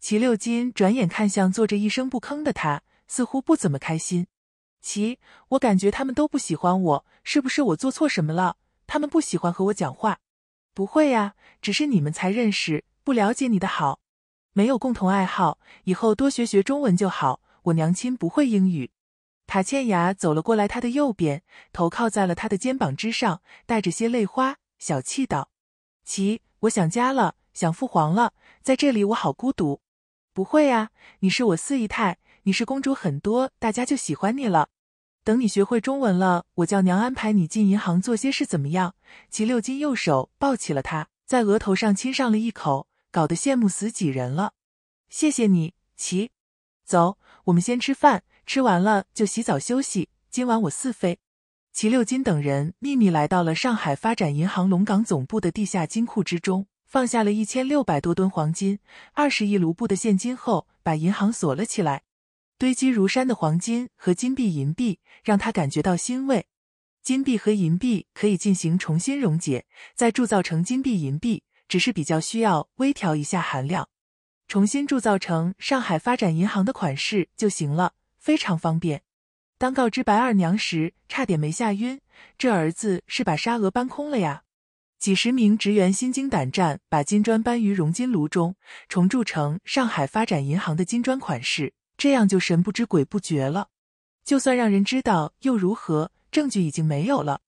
齐六金转眼看向坐着一声不吭的他，似乎不怎么开心。齐，我感觉他们都不喜欢我，是不是我做错什么了？他们不喜欢和我讲话。不会呀，只是你们才认识，不了解你的好，没有共同爱好。以后多学学中文就好。我娘亲不会英语。塔倩雅走了过来，她的右边，头靠在了他的肩膀之上，带着些泪花。小气道：“齐，我想家了，想父皇了，在这里我好孤独。”不会啊，你是我四姨太，你是公主很多，大家就喜欢你了。等你学会中文了，我叫娘安排你进银行做些事，怎么样？齐六金右手抱起了他，在额头上亲上了一口，搞得羡慕死几人了。谢谢你，齐。走，我们先吃饭，吃完了就洗澡休息。今晚我四妃。齐六金等人秘密来到了上海发展银行龙岗总部的地下金库之中，放下了一千六百多吨黄金、二十亿卢布的现金后，把银行锁了起来。堆积如山的黄金和金币银币让他感觉到欣慰。金币和银币可以进行重新溶解，再铸造成金币银币，只是比较需要微调一下含量，重新铸造成上海发展银行的款式就行了，非常方便。当告知白二娘时，差点没吓晕。这儿子是把沙俄搬空了呀！几十名职员心惊胆战，把金砖搬于熔金炉中，重铸成上海发展银行的金砖款式，这样就神不知鬼不觉了。就算让人知道又如何？证据已经没有了。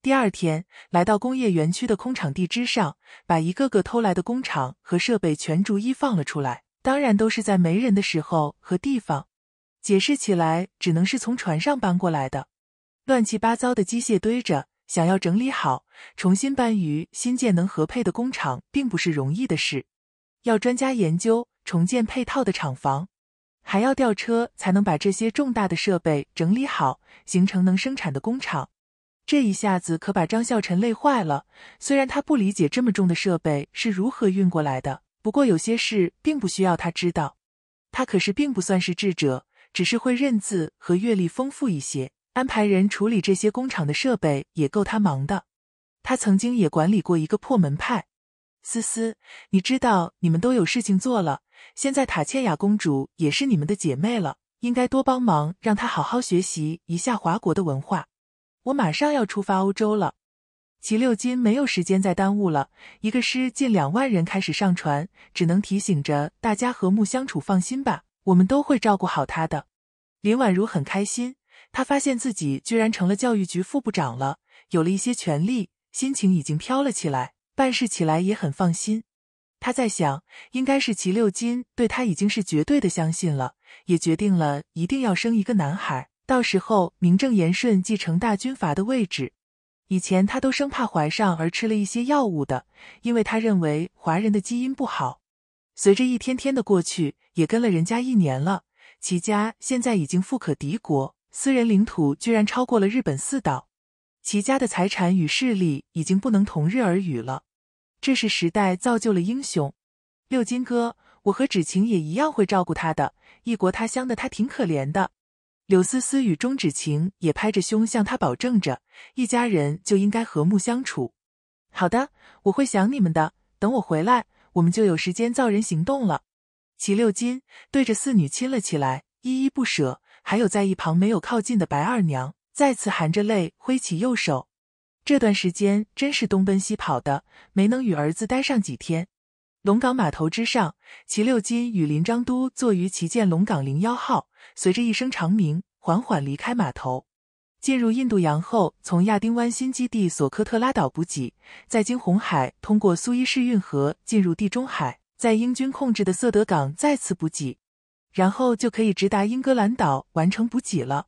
第二天，来到工业园区的空场地之上，把一个个偷来的工厂和设备全逐一放了出来，当然都是在没人的时候和地方。解释起来只能是从船上搬过来的，乱七八糟的机械堆着，想要整理好，重新搬于新建能合配的工厂，并不是容易的事。要专家研究，重建配套的厂房，还要吊车才能把这些重大的设备整理好，形成能生产的工厂。这一下子可把张孝臣累坏了。虽然他不理解这么重的设备是如何运过来的，不过有些事并不需要他知道。他可是并不算是智者。只是会认字和阅历丰富一些，安排人处理这些工厂的设备也够他忙的。他曾经也管理过一个破门派。思思，你知道，你们都有事情做了。现在塔倩雅公主也是你们的姐妹了，应该多帮忙，让她好好学习一下华国的文化。我马上要出发欧洲了，齐六金没有时间再耽误了。一个师近两万人开始上船，只能提醒着大家和睦相处，放心吧。我们都会照顾好他的。林婉如很开心，她发现自己居然成了教育局副局长了，有了一些权利，心情已经飘了起来，办事起来也很放心。她在想，应该是齐六金对她已经是绝对的相信了，也决定了一定要生一个男孩，到时候名正言顺继承大军阀的位置。以前她都生怕怀上而吃了一些药物的，因为她认为华人的基因不好。随着一天天的过去，也跟了人家一年了。齐家现在已经富可敌国，私人领土居然超过了日本四岛。齐家的财产与势力已经不能同日而语了。这是时代造就了英雄。六金哥，我和芷晴也一样会照顾他的。异国他乡的他挺可怜的。柳思思与钟芷晴也拍着胸向他保证着：一家人就应该和睦相处。好的，我会想你们的。等我回来。我们就有时间造人行动了。齐六金对着四女亲了起来，依依不舍。还有在一旁没有靠近的白二娘，再次含着泪挥起右手。这段时间真是东奔西跑的，没能与儿子待上几天。龙岗码头之上，齐六金与林章都坐于旗舰龙港零幺号，随着一声长鸣，缓缓离开码头。进入印度洋后，从亚丁湾新基地索科特拉岛补给，再经红海，通过苏伊士运河进入地中海，在英军控制的色德港再次补给，然后就可以直达英格兰岛完成补给了。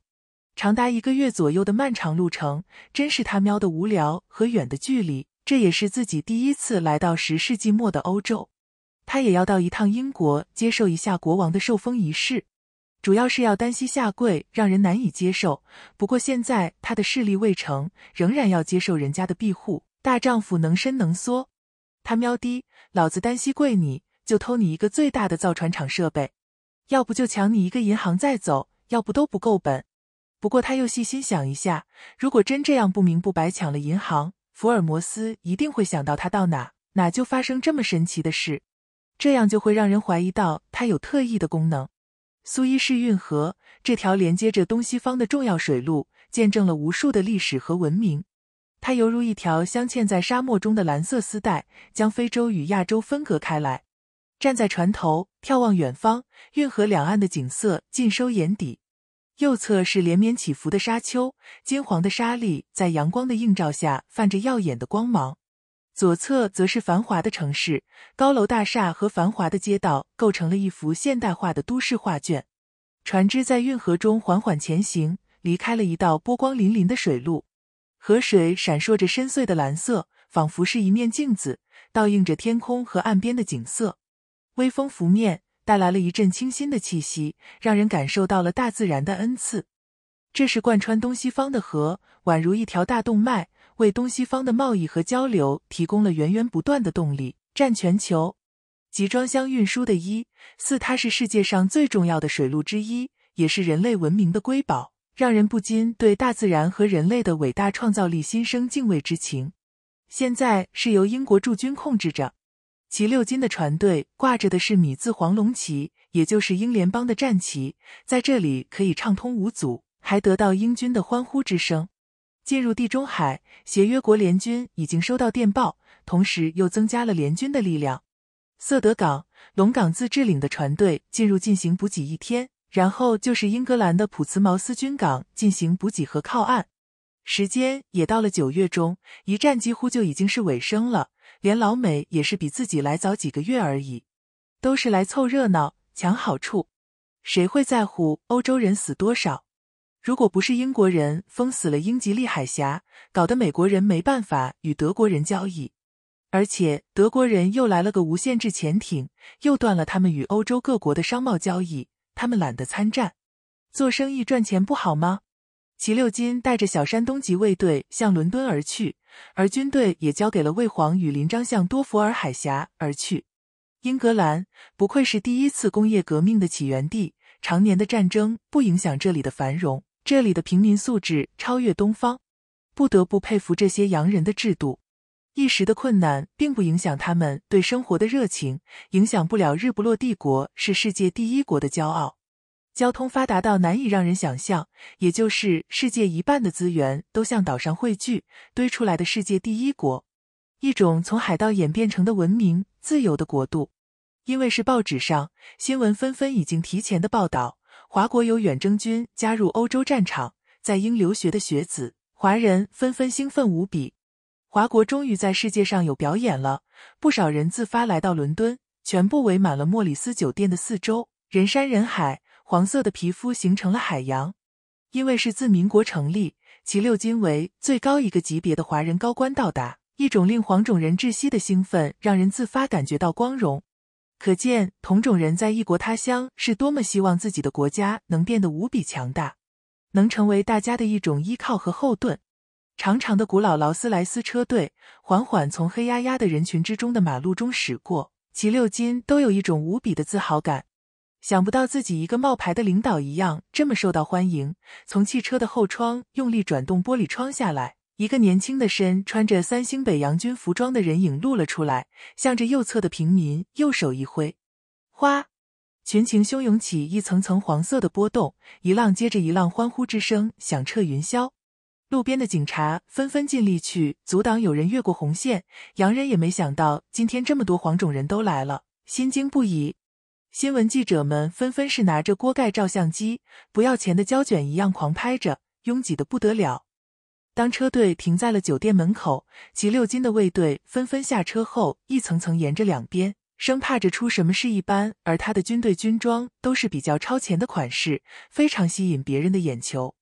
长达一个月左右的漫长路程，真是他喵的无聊和远的距离。这也是自己第一次来到十世纪末的欧洲，他也要到一趟英国，接受一下国王的受封仪式。主要是要单膝下跪，让人难以接受。不过现在他的势力未成，仍然要接受人家的庇护。大丈夫能伸能缩，他喵的，老子单膝跪你，就偷你一个最大的造船厂设备；要不就抢你一个银行再走；要不都不够本。不过他又细心想一下，如果真这样不明不白抢了银行，福尔摩斯一定会想到他到哪哪就发生这么神奇的事，这样就会让人怀疑到他有特异的功能。苏伊士运河这条连接着东西方的重要水路，见证了无数的历史和文明。它犹如一条镶嵌在沙漠中的蓝色丝带，将非洲与亚洲分隔开来。站在船头眺望远方，运河两岸的景色尽收眼底。右侧是连绵起伏的沙丘，金黄的沙粒在阳光的映照下泛着耀眼的光芒。左侧则是繁华的城市，高楼大厦和繁华的街道构成了一幅现代化的都市画卷。船只在运河中缓缓前行，离开了一道波光粼粼的水路。河水闪烁着深邃的蓝色，仿佛是一面镜子，倒映着天空和岸边的景色。微风拂面，带来了一阵清新的气息，让人感受到了大自然的恩赐。这是贯穿东西方的河，宛如一条大动脉。为东西方的贸易和交流提供了源源不断的动力，占全球集装箱运输的一四。它是世界上最重要的水路之一，也是人类文明的瑰宝，让人不禁对大自然和人类的伟大创造力心生敬畏之情。现在是由英国驻军控制着，其六金的船队挂着的是米字黄龙旗，也就是英联邦的战旗，在这里可以畅通无阻，还得到英军的欢呼之声。进入地中海，协约国联军已经收到电报，同时又增加了联军的力量。色德港、龙港自治领的船队进入进行补给，一天，然后就是英格兰的普茨茅斯军港进行补给和靠岸。时间也到了九月中，一战几乎就已经是尾声了，连老美也是比自己来早几个月而已，都是来凑热闹、抢好处，谁会在乎欧洲人死多少？如果不是英国人封死了英吉利海峡，搞得美国人没办法与德国人交易，而且德国人又来了个无限制潜艇，又断了他们与欧洲各国的商贸交易，他们懒得参战，做生意赚钱不好吗？齐六金带着小山东籍卫队向伦敦而去，而军队也交给了卫皇与林章，向多佛尔海峡而去。英格兰不愧是第一次工业革命的起源地，常年的战争不影响这里的繁荣。这里的平民素质超越东方，不得不佩服这些洋人的制度。一时的困难并不影响他们对生活的热情，影响不了日不落帝国是世界第一国的骄傲。交通发达到难以让人想象，也就是世界一半的资源都向岛上汇聚，堆出来的世界第一国。一种从海盗演变成的文明自由的国度，因为是报纸上新闻纷纷已经提前的报道。华国有远征军加入欧洲战场，在英留学的学子，华人纷纷兴奋无比。华国终于在世界上有表演了，不少人自发来到伦敦，全部围满了莫里斯酒店的四周，人山人海，黄色的皮肤形成了海洋。因为是自民国成立，其六金为最高一个级别的华人高官到达，一种令黄种人窒息的兴奋，让人自发感觉到光荣。可见，同种人在异国他乡是多么希望自己的国家能变得无比强大，能成为大家的一种依靠和后盾。长长的古老劳斯莱斯车队缓缓从黑压压的人群之中的马路中驶过，其六金都有一种无比的自豪感。想不到自己一个冒牌的领导一样这么受到欢迎。从汽车的后窗用力转动玻璃窗下来。一个年轻的身穿着三星北洋军服装的人影露了出来，向着右侧的平民右手一挥，哗，群情汹涌起一层层黄色的波动，一浪接着一浪，欢呼之声响彻云霄。路边的警察纷纷尽力去阻挡，有人越过红线。洋人也没想到今天这么多黄种人都来了，心惊不已。新闻记者们纷纷是拿着锅盖照相机，不要钱的胶卷一样狂拍着，拥挤的不得了。当车队停在了酒店门口，齐六金的卫队纷纷下车后，一层层沿着两边，生怕着出什么事一般。而他的军队军装都是比较超前的款式，非常吸引别人的眼球。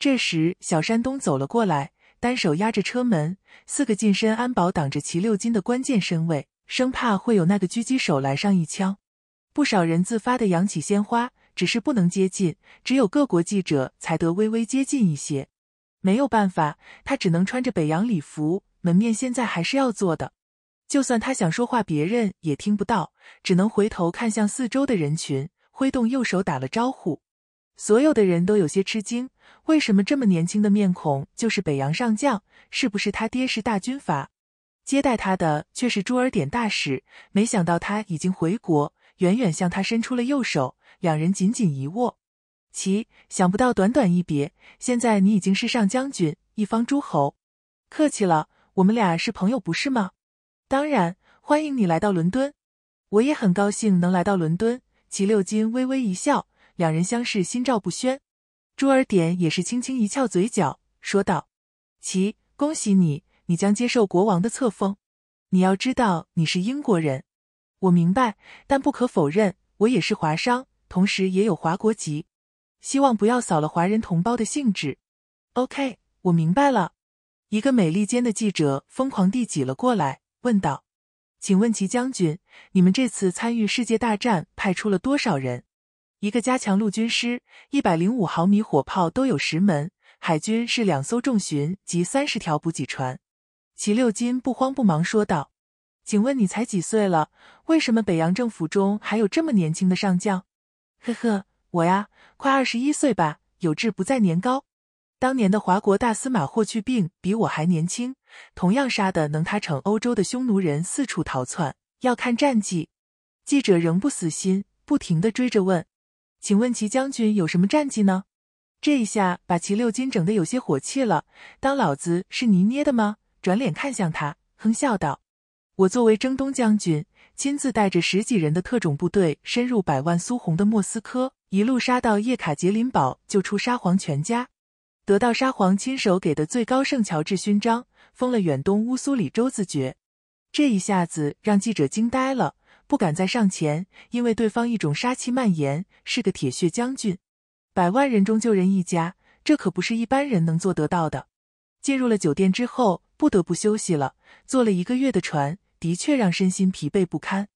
这时，小山东走了过来，单手压着车门，四个近身安保挡着齐六金的关键身位，生怕会有那个狙击手来上一枪。不少人自发的扬起鲜花，只是不能接近，只有各国记者才得微微接近一些。没有办法，他只能穿着北洋礼服，门面现在还是要做的。就算他想说话，别人也听不到，只能回头看向四周的人群，挥动右手打了招呼。所有的人都有些吃惊，为什么这么年轻的面孔就是北洋上将？是不是他爹是大军阀？接待他的却是朱尔典大使，没想到他已经回国，远远向他伸出了右手，两人紧紧一握。齐，想不到短短一别，现在你已经是上将军、一方诸侯，客气了。我们俩是朋友，不是吗？当然，欢迎你来到伦敦。我也很高兴能来到伦敦。齐六金微微一笑，两人相视，心照不宣。朱尔典也是轻轻一翘嘴角，说道：“齐，恭喜你，你将接受国王的册封。你要知道，你是英国人。我明白，但不可否认，我也是华商，同时也有华国籍。”希望不要扫了华人同胞的兴致。OK，我明白了。一个美利坚的记者疯狂地挤了过来，问道：“请问齐将军，你们这次参与世界大战派出了多少人？”一个加强陆军师，一百零五毫米火炮都有十门，海军是两艘重巡及三十条补给船。齐六金不慌不忙说道：“请问你才几岁了？为什么北洋政府中还有这么年轻的上将？”呵呵。我呀，快二十一岁吧。有志不在年高。当年的华国大司马霍去病比我还年轻，同样杀的能他逞欧洲的匈奴人四处逃窜。要看战绩。记者仍不死心，不停的追着问：“请问齐将军有什么战绩呢？”这一下把齐六金整的有些火气了。当老子是泥捏的吗？转脸看向他，哼笑道：“我作为征东将军。”亲自带着十几人的特种部队深入百万苏红的莫斯科，一路杀到叶卡捷琳堡救出沙皇全家，得到沙皇亲手给的最高圣乔治勋章，封了远东乌苏里州自爵。这一下子让记者惊呆了，不敢再上前，因为对方一种杀气蔓延，是个铁血将军。百万人中救人一家，这可不是一般人能做得到的。进入了酒店之后，不得不休息了，坐了一个月的船。的确让身心疲惫不堪，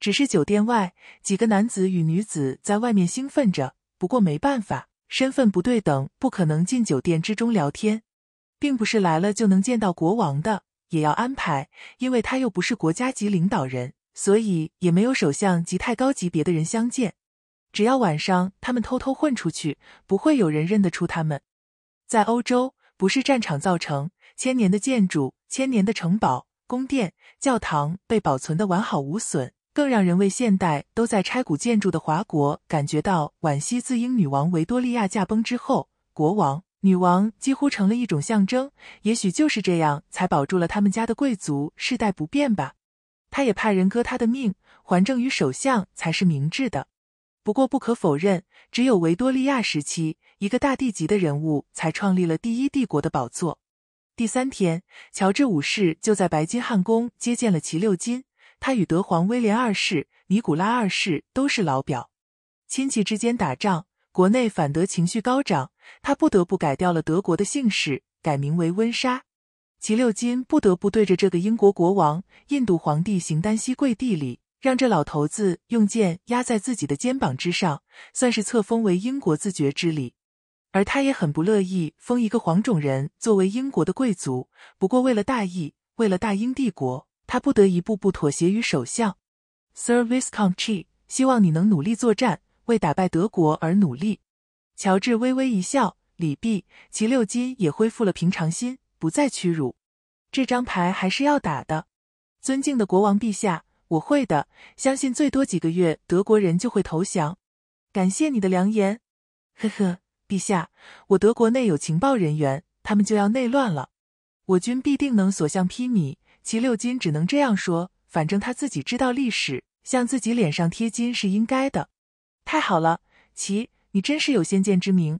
只是酒店外几个男子与女子在外面兴奋着。不过没办法，身份不对等，不可能进酒店之中聊天，并不是来了就能见到国王的，也要安排，因为他又不是国家级领导人，所以也没有首相及太高级别的人相见。只要晚上他们偷偷混出去，不会有人认得出他们。在欧洲，不是战场造成千年的建筑，千年的城堡。宫殿、教堂被保存的完好无损，更让人为现代都在拆古建筑的华国感觉到惋惜。自英女王维多利亚驾崩之后，国王、女王几乎成了一种象征，也许就是这样才保住了他们家的贵族世代不变吧。他也怕人割他的命，还政于首相才是明智的。不过不可否认，只有维多利亚时期，一个大帝级的人物才创立了第一帝国的宝座。第三天，乔治五世就在白金汉宫接见了齐六金。他与德皇威廉二世、尼古拉二世都是老表，亲戚之间打仗，国内反德情绪高涨。他不得不改掉了德国的姓氏，改名为温莎。齐六金不得不对着这个英国国王、印度皇帝行单膝跪地礼，让这老头子用剑压在自己的肩膀之上，算是册封为英国自爵之礼。而他也很不乐意封一个黄种人作为英国的贵族，不过为了大义，为了大英帝国，他不得一步步妥协于首相。Sir Viscount Ch，希望你能努力作战，为打败德国而努力。乔治微微一笑，礼毕。齐六金也恢复了平常心，不再屈辱。这张牌还是要打的。尊敬的国王陛下，我会的，相信最多几个月，德国人就会投降。感谢你的良言。呵呵。陛下，我德国内有情报人员，他们就要内乱了，我军必定能所向披靡。齐六金只能这样说，反正他自己知道历史，向自己脸上贴金是应该的。太好了，齐，你真是有先见之明。